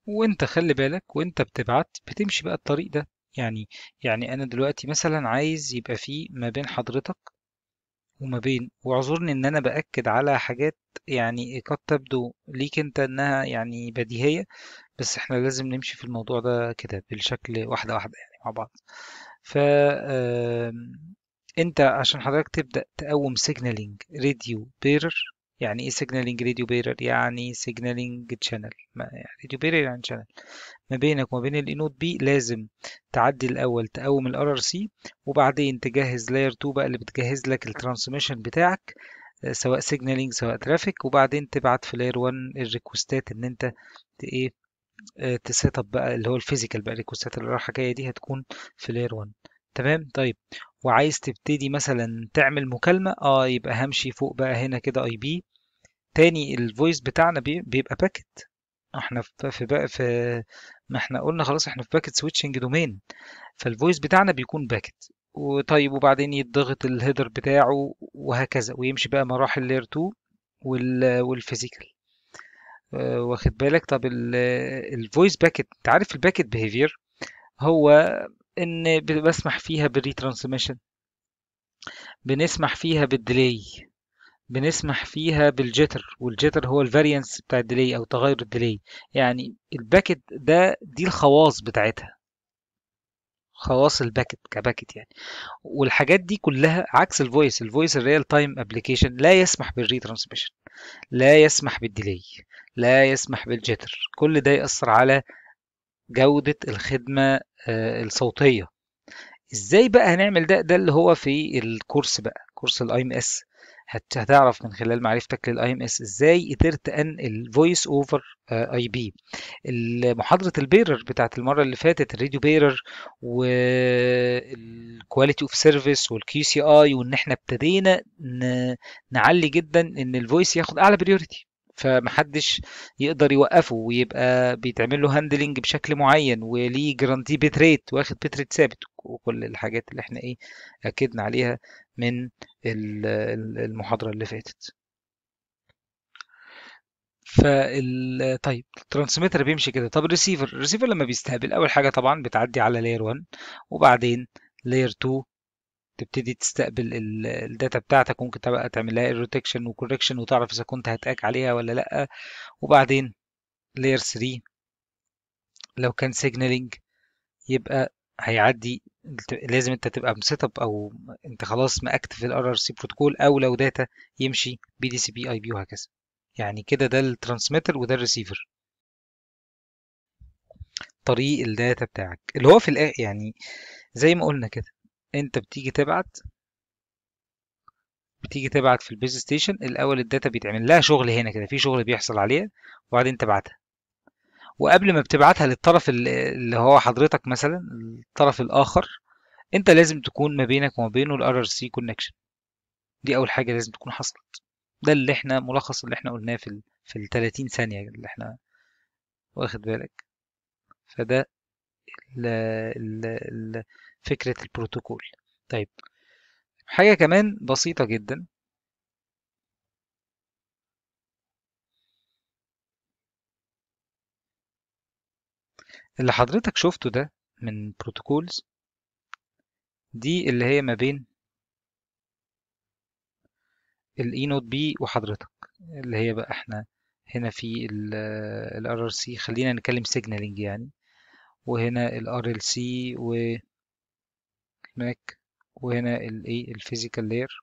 وانت خلي بالك وانت بتبعت بتمشي بقى الطريق ده يعني يعني انا دلوقتي مثلا عايز يبقى في ما بين حضرتك وما بين واعذرني ان انا باكد على حاجات يعني قد تبدو ليك انت انها يعني بديهيه بس احنا لازم نمشي في الموضوع ده كده بالشكل واحده واحده يعني مع بعض ف انت عشان حضرتك تبدا تقوم سيجنالينج راديو بيرر يعني ايه سيجنالينج راديو بيرر يعني سيجنالينج تشانل راديو بيرر يعني تشانل يعني ما بينك وما بين الانود بي لازم تعدي الاول تقوم الار ار سي وبعدين تجهز لاير 2 بقى اللي بتجهز لك الترانسميشن بتاعك آه، سواء سيجنالينج سواء ترافيك وبعدين تبعت في لاير 1 الريكوستات ان انت ايه تسيت آه، اب بقى اللي هو الفيزيكال بقى الريكوستات اللي رايحه جايه دي هتكون في لاير 1 تمام طيب وعايز تبتدي مثلا تعمل مكالمة اه يبقى همشي فوق بقى هنا كده اي بي تاني الفويس بتاعنا بيبقى باكت احنا في بقى في ما احنا قلنا خلاص احنا في باكت سويتشنج دومين فالفويس بتاعنا بيكون باكت وطيب وبعدين يتضغط الهيدر بتاعه وهكذا ويمشي بقى مراحل لير 2 والفيزيكال واخد بالك طب الفويس باكت انت عارف الباكت بيهيفير هو ان بسمح فيها بالريترانسميشن بنسمح فيها بالديلي بنسمح فيها بالجتر والجتر هو الفارينس بتاع الديلي او تغير الديلي يعني الباكت ده دي الخواص بتاعتها خواص الباكت كباكت يعني والحاجات دي كلها عكس الفويس الفويس الريال تايم ابلكيشن لا يسمح بالريترانسميشن لا يسمح بالديلي لا يسمح بالجتر كل ده يأثر على جودة الخدمة آه، الصوتية ازاي بقى هنعمل ده ده اللي هو في الكورس بقى كورس الاي ام اس هتعرف من خلال معرفتك للاي ام اس ازاي قدرت انقل فويس اوفر اي بي محاضره البيرر بتاعت المره اللي فاتت الراديو بيرر والكواليتي اوف سيرفيس والكيو سي اي وان احنا ابتدينا نعلي جدا ان الفويس ياخد اعلى بريورتي فمحدش يقدر يوقفه ويبقى بيتعمل له هاندلنج بشكل معين وليه جرانتي بتريت واخد بتريت ثابت وكل الحاجات اللي احنا ايه اكدنا عليها من المحاضره اللي فاتت فال طيب الترانسميتر بيمشي كده طب الريسيفر الريسيفر لما بيستقبل اول حاجه طبعا بتعدي على لاير 1 وبعدين لاير 2 تبتدي تستقبل الداتا بتاعتك ممكن تبقى تعمل لها الروتكشن وكوركشن وتعرف اذا كنت هتاك عليها ولا لا وبعدين لير 3 لو كان سيجنالينج يبقى هيعدي لازم انت تبقى مسيت اب او انت خلاص ماكتف الار ار سي بروتوكول او لو داتا يمشي بي دي سي بي اي بي وهكذا يعني كده ده الترانسميتر وده الريسيفر طريق الداتا بتاعك اللي هو في الاخر يعني زي ما قلنا كده انت بتيجي تبعت بتيجي تبعت في البيز ستيشن الاول الداتا بيتعمل لها شغل هنا كده في شغل بيحصل عليها وبعدين تبعتها وقبل ما بتبعتها للطرف اللي هو حضرتك مثلا الطرف الاخر انت لازم تكون ما بينك وما بينه الار ار سي كونكشن دي اول حاجه لازم تكون حصلت ده اللي احنا ملخص اللي احنا قلناه في ال في ال 30 ثانيه اللي احنا واخد بالك فده ال ال ال فكرة البروتوكول طيب حاجة كمان بسيطة جدا اللي حضرتك شفته ده من بروتوكولز دي اللي هي ما بين الاي نوت بي وحضرتك اللي هي بقى احنا هنا في الار ار سي خلينا نتكلم سيجنالينج يعني وهنا الار ال سي و ماك وهنا الايه الفيزيكال لاير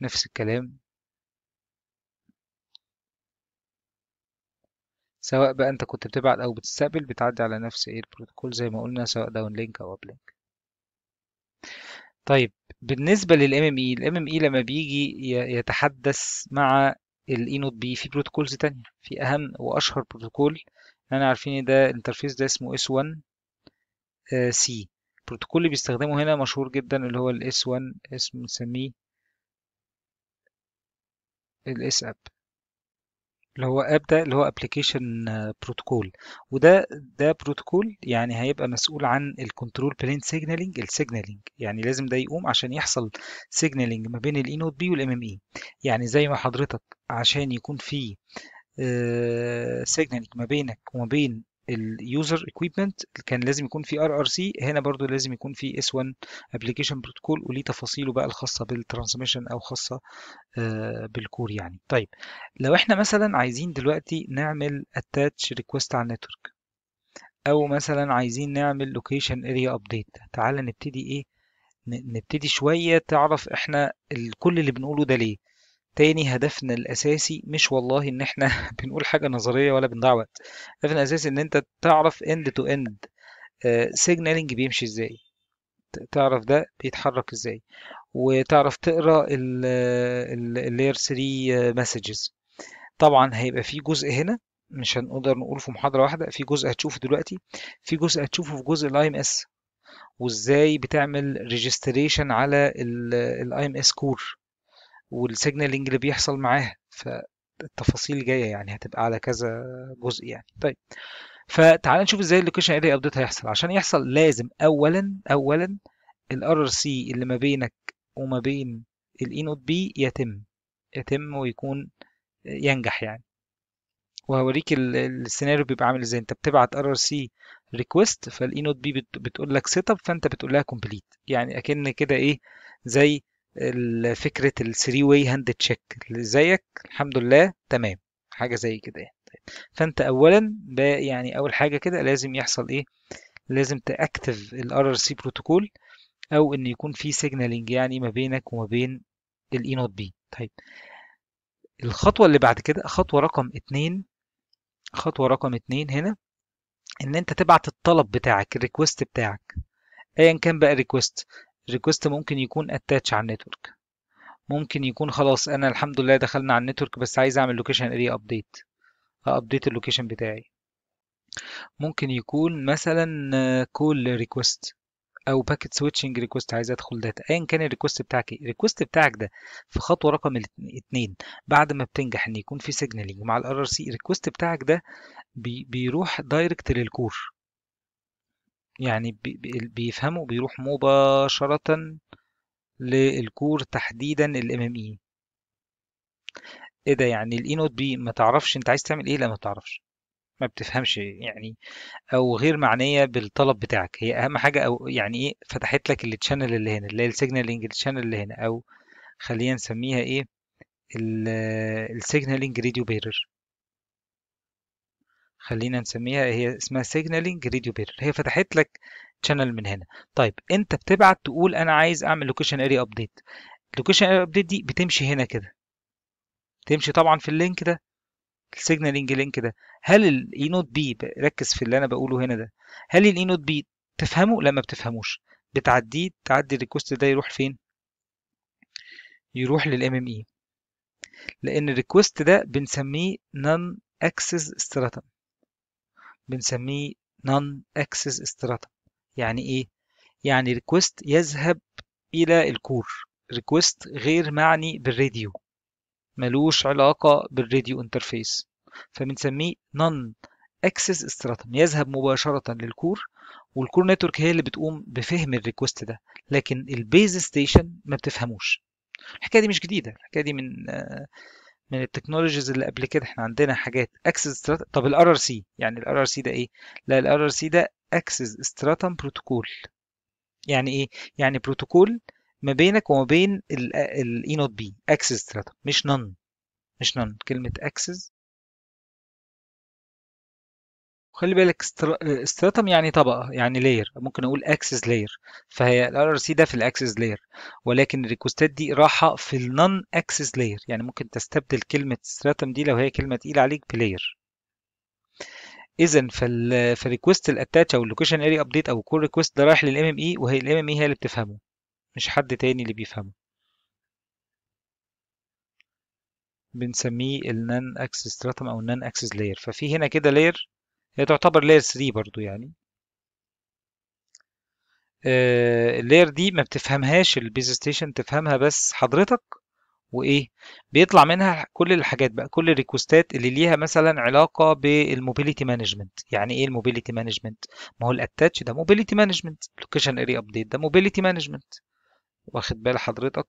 نفس الكلام سواء بقى انت كنت بتبعت او بتستقبل بتعدي على نفس ايه البروتوكول زي ما قلنا سواء داون لينك او اب لينك طيب بالنسبه للام ام اي e، الام ام اي e لما بيجي يتحدث مع الاي نوت بي في بروتوكولز تانية في اهم واشهر بروتوكول انا عارفين ده الانترفيس ده اسمه اس 1 سي البروتوكول اللي بيستخدمه هنا مشهور جدا اللي هو الاس 1 اسم نسميه الاس اب اللي هو اب ده اللي هو ابلكيشن بروتوكول وده ده بروتوكول يعني هيبقى مسؤول عن الكنترول بلين سيجنالينج السيجنالينج يعني لازم ده يقوم عشان يحصل سيجنالينج ما بين الاي نوت بي والام ام اي يعني زي ما حضرتك عشان يكون في سيجنالينج آه، ما بينك وما بين اليوزر اكويبمنت كان لازم يكون في ار ار سي هنا برضو لازم يكون في اس 1 ابلكيشن بروتوكول وليه تفاصيله بقى الخاصه بالترانسميشن او خاصه آه، بالكور يعني طيب لو احنا مثلا عايزين دلوقتي نعمل اتاتش ريكوست على النتورك او مثلا عايزين نعمل لوكيشن اريا ابديت تعال نبتدي ايه نبتدي شويه تعرف احنا كل اللي بنقوله ده ليه تاني هدفنا الاساسي مش والله ان احنا بنقول حاجه نظريه ولا بنضيع وقت هدفنا الاساسي ان انت تعرف اند تو اند سيجنالينج بيمشي ازاي تعرف ده بيتحرك ازاي وتعرف تقرا اللاير 3 مسجز طبعا هيبقى في جزء هنا مش هنقدر نقول في محاضره واحده في جزء هتشوفه دلوقتي في جزء هتشوفه في جزء الاي ام اس وازاي بتعمل ريجستريشن على الاي ام اس كور والسيجنالينج اللي بيحصل معاها فالتفاصيل جايه يعني هتبقى على كذا جزء يعني طيب فتعال نشوف ازاي اللوكيشن اريا ابديت هيحصل عشان يحصل لازم اولا اولا الار سي اللي ما بينك وما بين الاي نوت بي يتم يتم ويكون ينجح يعني وهوريك السيناريو بيبقى عامل ازاي انت بتبعت ار ار سي ريكوست فالاي نوت بي بتقول لك سيت اب فانت بتقول لها كومبليت يعني اكن كده ايه زي فكره الثري واي هاند تشيك ازيك الحمد لله تمام حاجه زي كده يعني طيب فانت اولا يعني اول حاجه كده لازم يحصل ايه لازم تاكتف الار ار سي بروتوكول او ان يكون في سيجنالينج يعني ما بينك وما بين الاي نوت بي طيب الخطوه اللي بعد كده خطوه رقم اتنين خطوه رقم اتنين هنا ان انت تبعت الطلب بتاعك الريكوست بتاعك ايا كان بقى الريكوست ريكوست ممكن يكون اتاتش على النتورك ممكن يكون خلاص انا الحمد لله دخلنا على النتورك بس عايز اعمل لوكيشن اري ابديت ابديت اللوكيشن بتاعي ممكن يكون مثلا كول ريكوست او باكيت سويتشنج ريكوست عايز ادخل داتا ايا كان الريكوست بتاعك ايه الريكوست بتاعك ده في خطوه رقم اتنين بعد ما بتنجح ان يكون في سيجنالينج مع الار ار سي الريكوست بتاعك ده بيروح دايركت للكور يعني بيفهموا بيروح مباشرة للكور تحديدا الام ام اي ايه ده يعني الاي نوت بي ما تعرفش انت عايز تعمل ايه لا ما تعرفش ما بتفهمش يعني او غير معنيه بالطلب بتاعك هي اهم حاجه او يعني ايه فتحت لك التشانل اللي هنا اللي هي السيجنالينج التشانل اللي هنا او خلينا نسميها ايه السيجنالينج راديو بيرر خلينا نسميها هي اسمها سيجنالينج راديو بيرر هي فتحت لك شانل من هنا طيب انت بتبعت تقول انا عايز اعمل لوكيشن اري ابديت اللوكيشن اري ابديت دي بتمشي هنا كده تمشي طبعا في اللينك ده السيجنالينج لينك ده هل الاي نوت بي ركز في اللي انا بقوله هنا ده هل الاي نوت بي تفهمه لا ما بتفهموش بتعديه تعدي الريكوست ده يروح فين يروح للام ام اي e. لان الريكوست ده بنسميه نون اكسس ستراتم بنسميه نون اكسس استراتا يعني ايه يعني ريكوست يذهب الى الكور ريكوست غير معني بالراديو ملوش علاقة بالراديو انترفيس فبنسميه نون اكسس استراتا يذهب مباشرة للكور والكور نتورك هي اللي بتقوم بفهم الريكوست ده لكن البيز ستيشن ما بتفهموش الحكايه دي مش جديده الحكايه دي من آه، من التكنولوجيز اللي قبل كده احنا عندنا حاجات اكسس ستراتم طب الار ار سي يعني الار ار سي ده ايه لا الار ار سي ده اكسس ستراتم بروتوكول يعني ايه يعني بروتوكول ما بينك وما بين الاي نوت بي اكسس ستراتم مش نون مش نون كلمه اكسس وخلي بالك استراتم يعني طبقه يعني لاير ممكن اقول اكسس لاير فهي الار سي ده في الاكسس لاير ولكن الريكوستات دي راحه في النون اكسس لاير يعني ممكن تستبدل كلمه استراتم دي لو هي كلمه تقيله عليك بلاير اذا فالريكوست الاتاتش او اللوكيشن اري ابديت او الكول ريكوست ده رايح للام ام اي e، وهي الام ام اي e هي اللي بتفهمه مش حد تاني اللي بيفهمه بنسميه النان اكسس ستراتم او النان اكسس لاير ففي هنا كده لاير هي تعتبر لير 3 برضو يعني اللير آه، دي ما بتفهمهاش البيز ستيشن تفهمها بس حضرتك وايه بيطلع منها كل الحاجات بقى كل الريكوستات اللي ليها مثلا علاقه بالموبيليتي مانجمنت يعني ايه الموبيليتي مانجمنت ما هو الاتاتش ده موبيليتي مانجمنت لوكيشن اري ابديت ده موبيليتي مانجمنت واخد بال حضرتك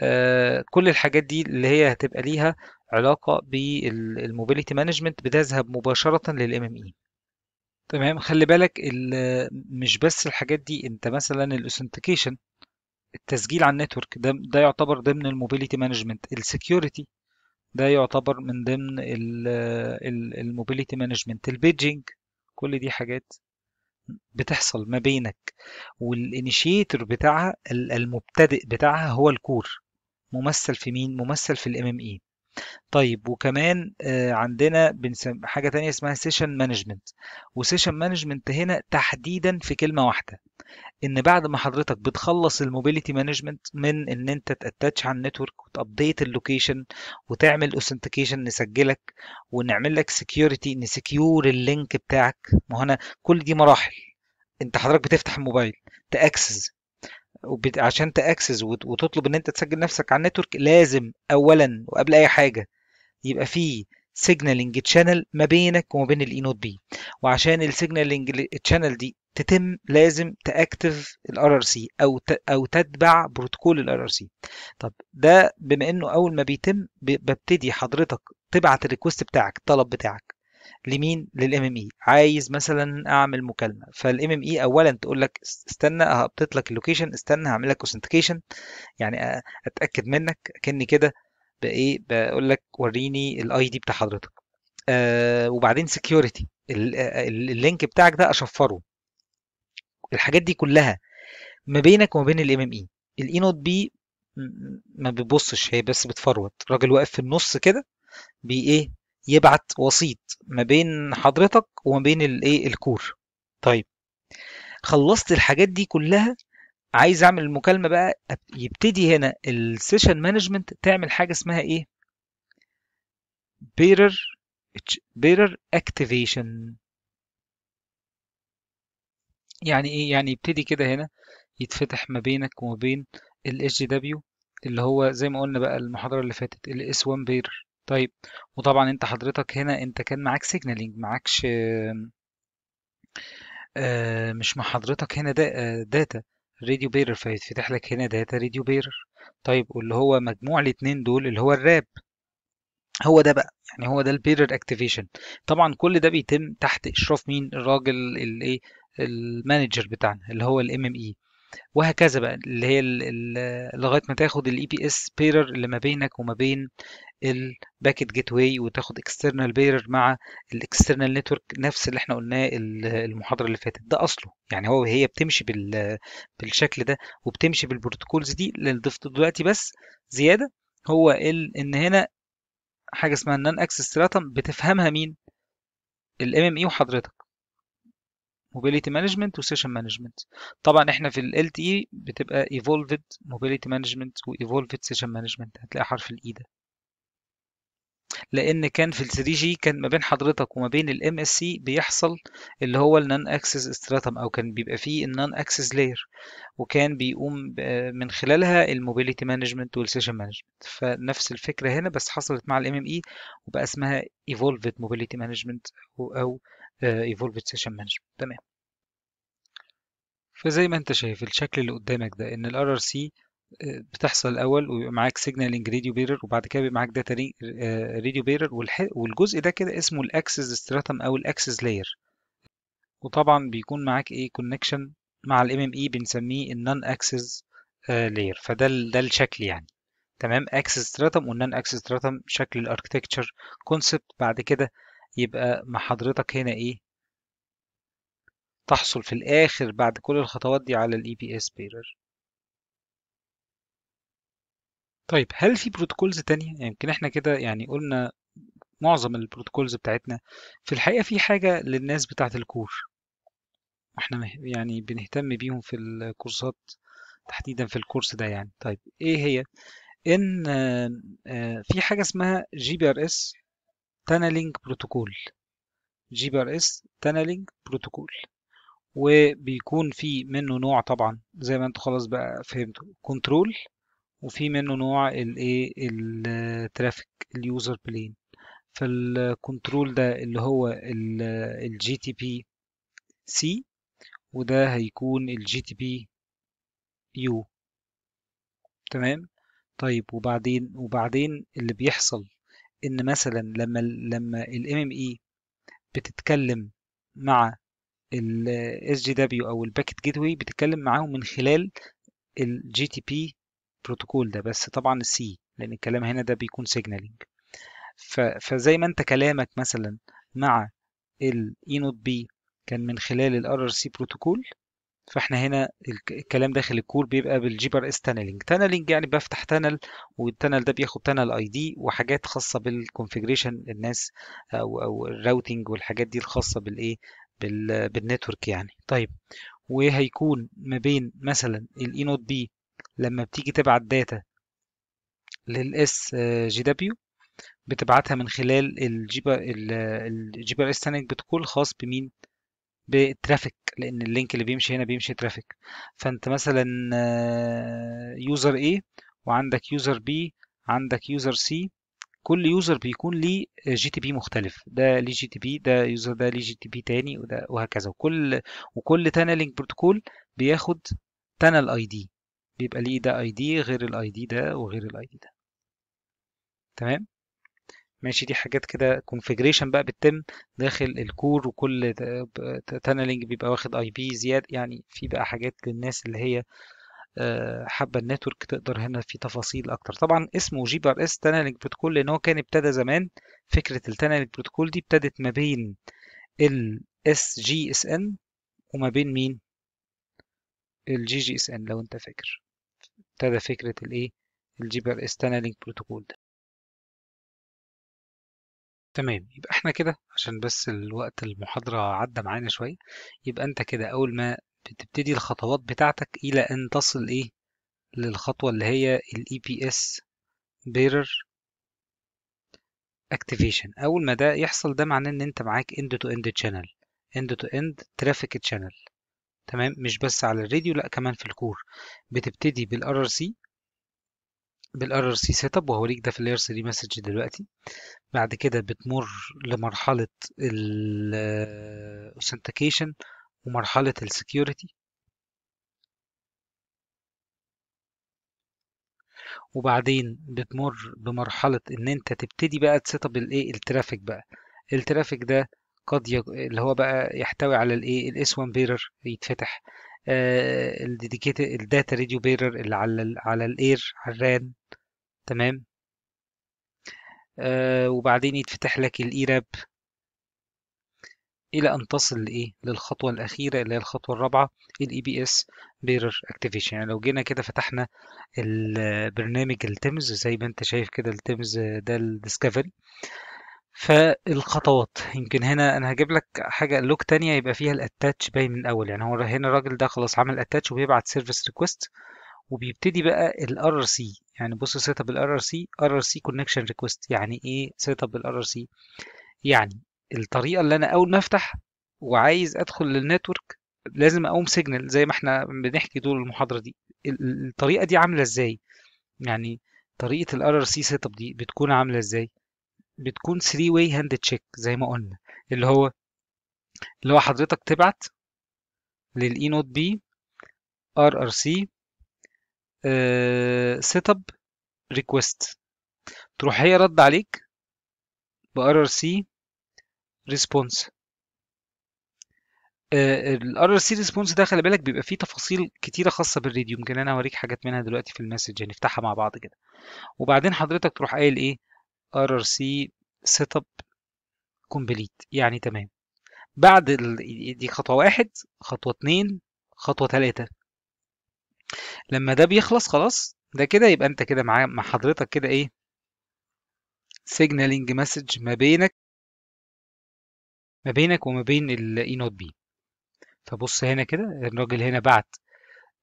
آه كل الحاجات دي اللي هي هتبقى ليها علاقه بالموبيليتي مانجمنت بتذهب مباشره للام ام اي تمام خلي بالك مش بس الحاجات دي انت مثلا الاوثنتيكيشن التسجيل على النتورك ده ده يعتبر ضمن الموبيليتي مانجمنت السكيورتي ده يعتبر من ضمن الموبيليتي مانجمنت البيدجنج كل دي حاجات بتحصل ما بينك والانيشيتور بتاعها المبتدئ بتاعها هو الكور ممثل في مين ممثل في الام ام اي طيب وكمان آه، عندنا بنسم... حاجه تانية اسمها سيشن مانجمنت وسيشن مانجمنت هنا تحديدا في كلمه واحده ان بعد ما حضرتك بتخلص الموبيليتي مانجمنت من ان انت تاتش على النتورك وتابديت اللوكيشن وتعمل اوثنتيكيشن نسجلك ونعمل لك سكيورتي نسكيور اللينك بتاعك ما هنا كل دي مراحل انت حضرتك بتفتح الموبايل تاكسس عشان تاكسس وتطلب ان انت تسجل نفسك على النتورك لازم اولا وقبل اي حاجه يبقى في سيجنالينج تشانل ما بينك وما بين الاي نوت بي وعشان السيجنالينج تشانل دي تتم لازم تاكتف الار ار سي او او تتبع بروتوكول الار ار سي طب ده بما انه اول ما بيتم ببتدي حضرتك تبعت الريكوست بتاعك الطلب بتاعك لمين للام ام اي عايز مثلا اعمل مكالمه فالام ام اي اولا تقول لك استنى هبطت لك اللوكيشن استنى هعمل لك اوثنتيكيشن يعني اتاكد منك كاني كده بايه بقول لك وريني الاي دي بتاع حضرتك آه وبعدين سكيورتي اللينك بتاعك ده اشفره الحاجات دي كلها ما بينك وما بين الام ام اي الاي نوت بي ما بيبصش هي بس بتفروت راجل واقف في النص كده بي ايه يبعت وسيط ما بين حضرتك وما بين الايه الكور طيب خلصت الحاجات دي كلها عايز اعمل المكالمه بقى يبتدي هنا السيشن مانجمنت تعمل حاجه اسمها ايه بيرر بيرر اكتيفيشن يعني ايه يعني يبتدي كده هنا يتفتح ما بينك وما بين ال دبليو اللي هو زي ما قلنا بقى المحاضره اللي فاتت الاس 1 بيرر طيب وطبعا انت حضرتك هنا انت كان معاك سيجنالينج معاكش آه، مش مع حضرتك هنا دا داتا راديو بيرر فيتفتح لك هنا داتا راديو بيرر طيب واللي هو مجموع الاتنين دول اللي هو الراب هو ده بقى يعني هو ده البيرر اكتيفيشن طبعا كل ده بيتم تحت اشراف مين الراجل الايه المانجر بتاعنا اللي هو الام ام اي e. وهكذا بقى اللي هي لغايه ما تاخد الاي بي اس بيرر اللي ما بينك وما بين الباكت جيت واي وتاخد اكسترنال بيرر مع الاكسترنال نتورك نفس اللي احنا قلناه المحاضره اللي فاتت ده اصله يعني هو هي بتمشي بالشكل ده وبتمشي بالبروتوكولز دي اللي ضفته دلوقتي بس زياده هو ان هنا حاجه اسمها النان اكسس راتم بتفهمها مين الام ام اي e وحضرتك موبيليتي مانجمنت وسيشن مانجمنت طبعا احنا في ال LTE بتبقى ايفولفد موبيليتي مانجمنت وايفولفد سيشن مانجمنت هتلاقي حرف الاي e ده لأن كان في ال3G كان ما بين حضرتك وما بين ال MSC بيحصل اللي هو النان Non Access Stratum أو كان بيبقى فيه النان Non Access Layer وكان بيقوم من خلالها الموبيليتي مانجمنت والسيشن مانجمنت فنفس الفكرة هنا بس حصلت مع ال MME وبقى اسمها ايفولفد Mobility Management أو ايفولفد آه، Session Management تمام فزي ما انت شايف الشكل اللي قدامك ده ان ال RRC بتحصل الاول ويبقى معاك سيجنالينج راديو بيرر وبعد كده بيبقى معاك داتا راديو بيرر والجزء ده كده اسمه الاكسس ستراتم او الاكسس لاير وطبعا بيكون معاك ايه كونكشن مع الام ام اي e بنسميه النون اكسس لاير فده ده الشكل يعني تمام اكسس ستراتم والنون اكسس ستراتم شكل الاركتكتشر كونسبت بعد كده يبقى مع حضرتك هنا ايه تحصل في الاخر بعد كل الخطوات دي على الاي بي اس بيرر طيب هل في بروتوكولز تانية؟ يعني يمكن إحنا كده يعني قُلنا معظم البروتوكولز بتاعتنا، في الحقيقة في حاجة للناس بتاعة الكور إحنا يعني بنهتم بيهم في الكورسات تحديدًا في الكورس ده يعني. طيب إيه هي؟ إن آه، في حاجة اسمها جي بي ار اس بروتوكول جي بي ار اس تانلينج بروتوكول وبيكون في منه نوع طبعًا زي ما انتوا خلاص بقى فهمتوا كنترول وفي منه نوع الايه الترافيك اليوزر بلين فالكنترول ده اللي هو الجي تي بي سي وده هيكون الجي تي بي يو تمام طيب وبعدين وبعدين اللي بيحصل ان مثلا لما لما الام ام اي e بتتكلم مع الاس جي دبليو او الباكت جيت واي بتتكلم معاهم من خلال الجي تي بي البروتوكول ده بس طبعا السي لان الكلام هنا ده بيكون سيجنالينج فزي ما انت كلامك مثلا مع الاي نوت بي كان من خلال الار ار سي بروتوكول فاحنا هنا الكلام داخل الكور بيبقى بالجيبر اس تانلينج تانلينج يعني بفتح تانل والتانل ده بياخد تانل اي دي وحاجات خاصه بالكونفيجريشن الناس او او الراوتنج والحاجات دي الخاصه بالايه بالنتورك يعني طيب وهيكون ما بين مثلا الاي نوت بي لما بتيجي تبعت داتا للاس جي دبليو بتبعتها من خلال الجي بي اس تانك بتكون خاص بمين بالترافيك لان اللينك اللي بيمشي هنا بيمشي ترافيك فانت مثلا يوزر آه، A وعندك يوزر B عندك يوزر C كل يوزر بيكون ليه جي تي بي مختلف ده ليه جي تي بي ده يوزر ده ليه جي تي بي تاني وده وهكذا وكل وكل تانلينج بروتوكول بياخد تانل اي دي بيبقى ليه ده اي دي غير الاي دي ده وغير الاي دي ده تمام ماشي دي حاجات كده كونفيجريشن بقى بتتم داخل الكور وكل تانلينج بيبقى واخد اي بي زياده يعني في بقى حاجات للناس اللي هي آه، حابه النتورك تقدر هنا في تفاصيل اكتر طبعا اسمه جي بي ار اس تانلينج بروتوكول لان هو كان ابتدى زمان فكره التانلينج بروتوكول دي ابتدت ما بين الاس جي اس ان وما بين مين الجي جي اس ان لو انت فاكر ابتدى فكرة الايه الجي بي اس تانلينج بروتوكول ده تمام يبقى احنا كده عشان بس الوقت المحاضرة عدى معانا شوية يبقى انت كده اول ما بتبتدي الخطوات بتاعتك الى ان تصل ايه للخطوة اللي هي الاي بي اس بيرر اكتيفيشن اول ما ده يحصل ده معناه ان انت معاك اند تو اند channel اند تو اند ترافيك channel تمام مش بس على الراديو لا كمان في الكور بتبتدي بالار ار سي بالار ار سي سيت اب وهوريك ده في اللاير 3 مسج دلوقتي بعد كده بتمر لمرحله الاوثنتيكيشن ومرحله السكيورتي وبعدين بتمر بمرحله ان انت تبتدي بقى تسيت اب الايه الترافيك بقى الترافيك ده قد يق... اللي هو بقى يحتوي على الايه الاس 1 بيرر يتفتح الديديكيت الداتا ريديو بيرر اللي على على الاير على الران تمام آه وبعدين يتفتح لك الايراب الى ان تصل لايه للخطوه الاخيره اللي هي الخطوه الرابعه الاي بي اس بيرر اكتيفيشن يعني لو جينا كده فتحنا البرنامج التيمز زي ما انت شايف كده التيمز ده الديسكفري فالخطوات يمكن هنا انا هجيب لك حاجه لوك تانية يبقى فيها الاتاتش باين من الاول يعني هو هنا الراجل ده خلاص عمل اتاتش وبيبعت سيرفيس ريكويست وبيبتدي بقى الار ار سي يعني بص سيت اب الار ار سي ار ار سي كونكشن ريكويست يعني ايه سيت اب الار ار سي يعني الطريقه اللي انا اول ما افتح وعايز ادخل للنتورك لازم اقوم سيجنال زي ما احنا بنحكي طول المحاضره دي الطريقه دي عامله ازاي يعني طريقه الار ار سي سيت اب دي بتكون عامله ازاي بتكون 3 واي هاند تشيك زي ما قلنا اللي هو اللي هو حضرتك تبعت للاي نوت بي ار ار سي سيت اب ريكويست تروح هي رد عليك ب ار سي ريسبونس ال ار سي ريسبونس ده خلي بالك بيبقى فيه تفاصيل كتيره خاصه بالراديو يمكن انا اوريك حاجات منها دلوقتي في المسج هنفتحها يعني مع بعض كده وبعدين حضرتك تروح قايل ايه ار setup سي سيت اب كومبليت يعني تمام بعد ال... دي خطوه واحد خطوه اتنين خطوه تلاته لما ده بيخلص خلاص ده كده يبقى انت كده مع مع حضرتك كده ايه سيجنالينج مسج ما بينك ما بينك وما بين الاي نوت بي فبص هنا كده الراجل هنا بعت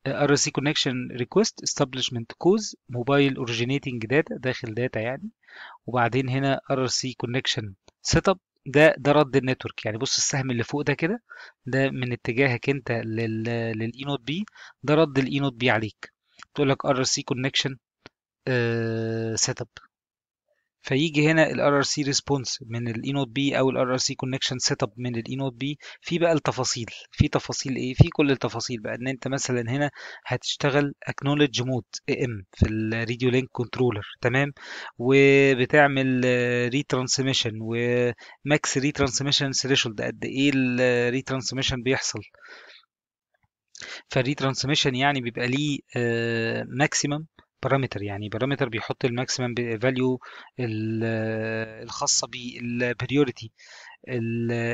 آه، RSC connection request establishment cause mobile originating data داخل data يعني وبعدين هنا RSC connection setup ده ده رد النتورك يعني بص السهم اللي فوق ده كده ده من اتجاهك انت للاي نوت بي ده رد الاي نوت بي عليك تقول لك RSC connection كونكشن آه، فيجي هنا ال RRC response من ال E-Node B أو ال RRC connection setup من ال E-Node B في بقى التفاصيل في تفاصيل إيه؟ في كل التفاصيل بقى إن أنت مثلا هنا هتشتغل acknowledge mode AM في ال radio link controller تمام وبتعمل retransmission و max retransmission threshold قد إيه ال retransmission بيحصل فالريترانسميشن يعني بيبقى ليه maximum بارامتر يعني بارامتر بيحط الماكسيمم فاليو الخاصه بالبريوريتي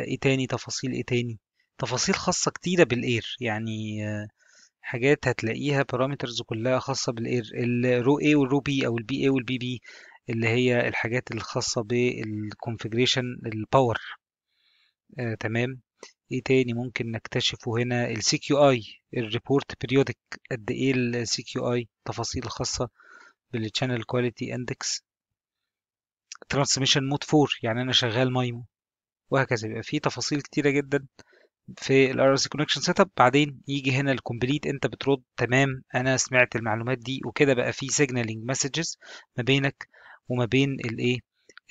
ايه تاني تفاصيل ايه تاني تفاصيل خاصه كتيره بالاير يعني حاجات هتلاقيها بارامترز كلها خاصه بالاير الرو اي والرو بي او البي اي والبي بي اللي هي الحاجات الخاصه بالكونفيجريشن الباور آه تمام ايه تاني ممكن نكتشفه هنا ال CQI ال الريبورت Periodic قد ايه ال CQI تفاصيل خاصه Channel Quality Index Transmission Mode 4 يعني انا شغال مايمو وهكذا يبقى في تفاصيل كتيره جدا في ال RSC Connection Setup بعدين يجي هنا Complete انت بترد تمام انا سمعت المعلومات دي وكده بقى في Signaling Messages ما بينك وما بين الايه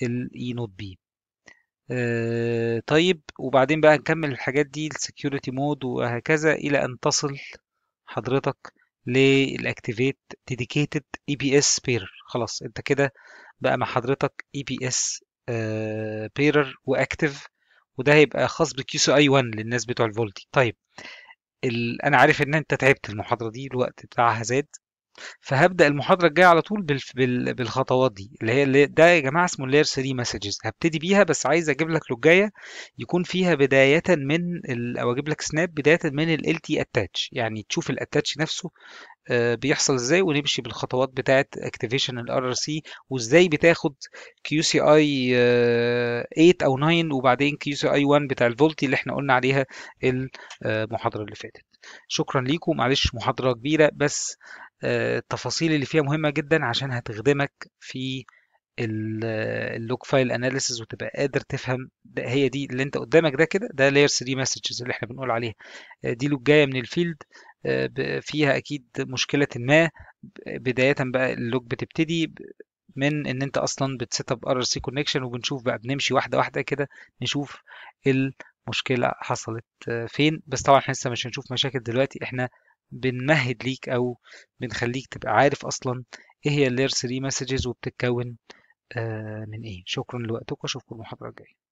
الاي نوت e بي آه، طيب وبعدين بقى هنكمل الحاجات دي السكيورتي مود وهكذا الى ان تصل حضرتك للاكتيفيت ديديكيتد اي بي اس بيرر خلاص انت كده بقى مع حضرتك اي بي اس بيرر واكتف وده هيبقى خاص بالكيو سي اي 1 للناس بتوع الفولتي طيب انا عارف ان انت تعبت المحاضره دي الوقت بتاعها زاد فهبدا المحاضره الجايه على طول بالخطوات دي اللي هي اللي ده يا جماعه اسمه اللير 3 مسجز هبتدي بيها بس عايز اجيب لك لوجايه يكون فيها بدايه من ال... او اجيب لك سناب بدايه من ال تي اتاتش يعني تشوف الاتاتش نفسه آه، بيحصل ازاي ونمشي بالخطوات بتاعه اكتيفيشن ال ار سي وازاي بتاخد كيو سي اي 8 او 9 وبعدين كيو سي اي 1 بتاع الفولتي اللي احنا قلنا عليها آه، المحاضره اللي فاتت شكرا ليكم معلش محاضره كبيره بس آه، التفاصيل اللي فيها مهمة جدا عشان هتخدمك في آه، اللوج فايل اناليسز وتبقى قادر تفهم ده هي دي اللي انت قدامك ده كده ده لاير 3 مسجز اللي احنا بنقول عليها آه، دي لوج جايه من الفيلد فيها اكيد مشكله ما بدايه بقى اللوج بتبتدي من ان انت اصلا بتسيت اب ار سي كونكشن وبنشوف بقى بنمشي واحده واحده كده نشوف المشكله حصلت فين بس طبعا احنا لسه مش هنشوف مشاكل دلوقتي احنا بنمهد ليك او بنخليك تبقى عارف اصلا ايه هي اللير 3 مسجز وبتتكون آه، من ايه شكرا لوقتكم اشوفكم المحاضره الجايه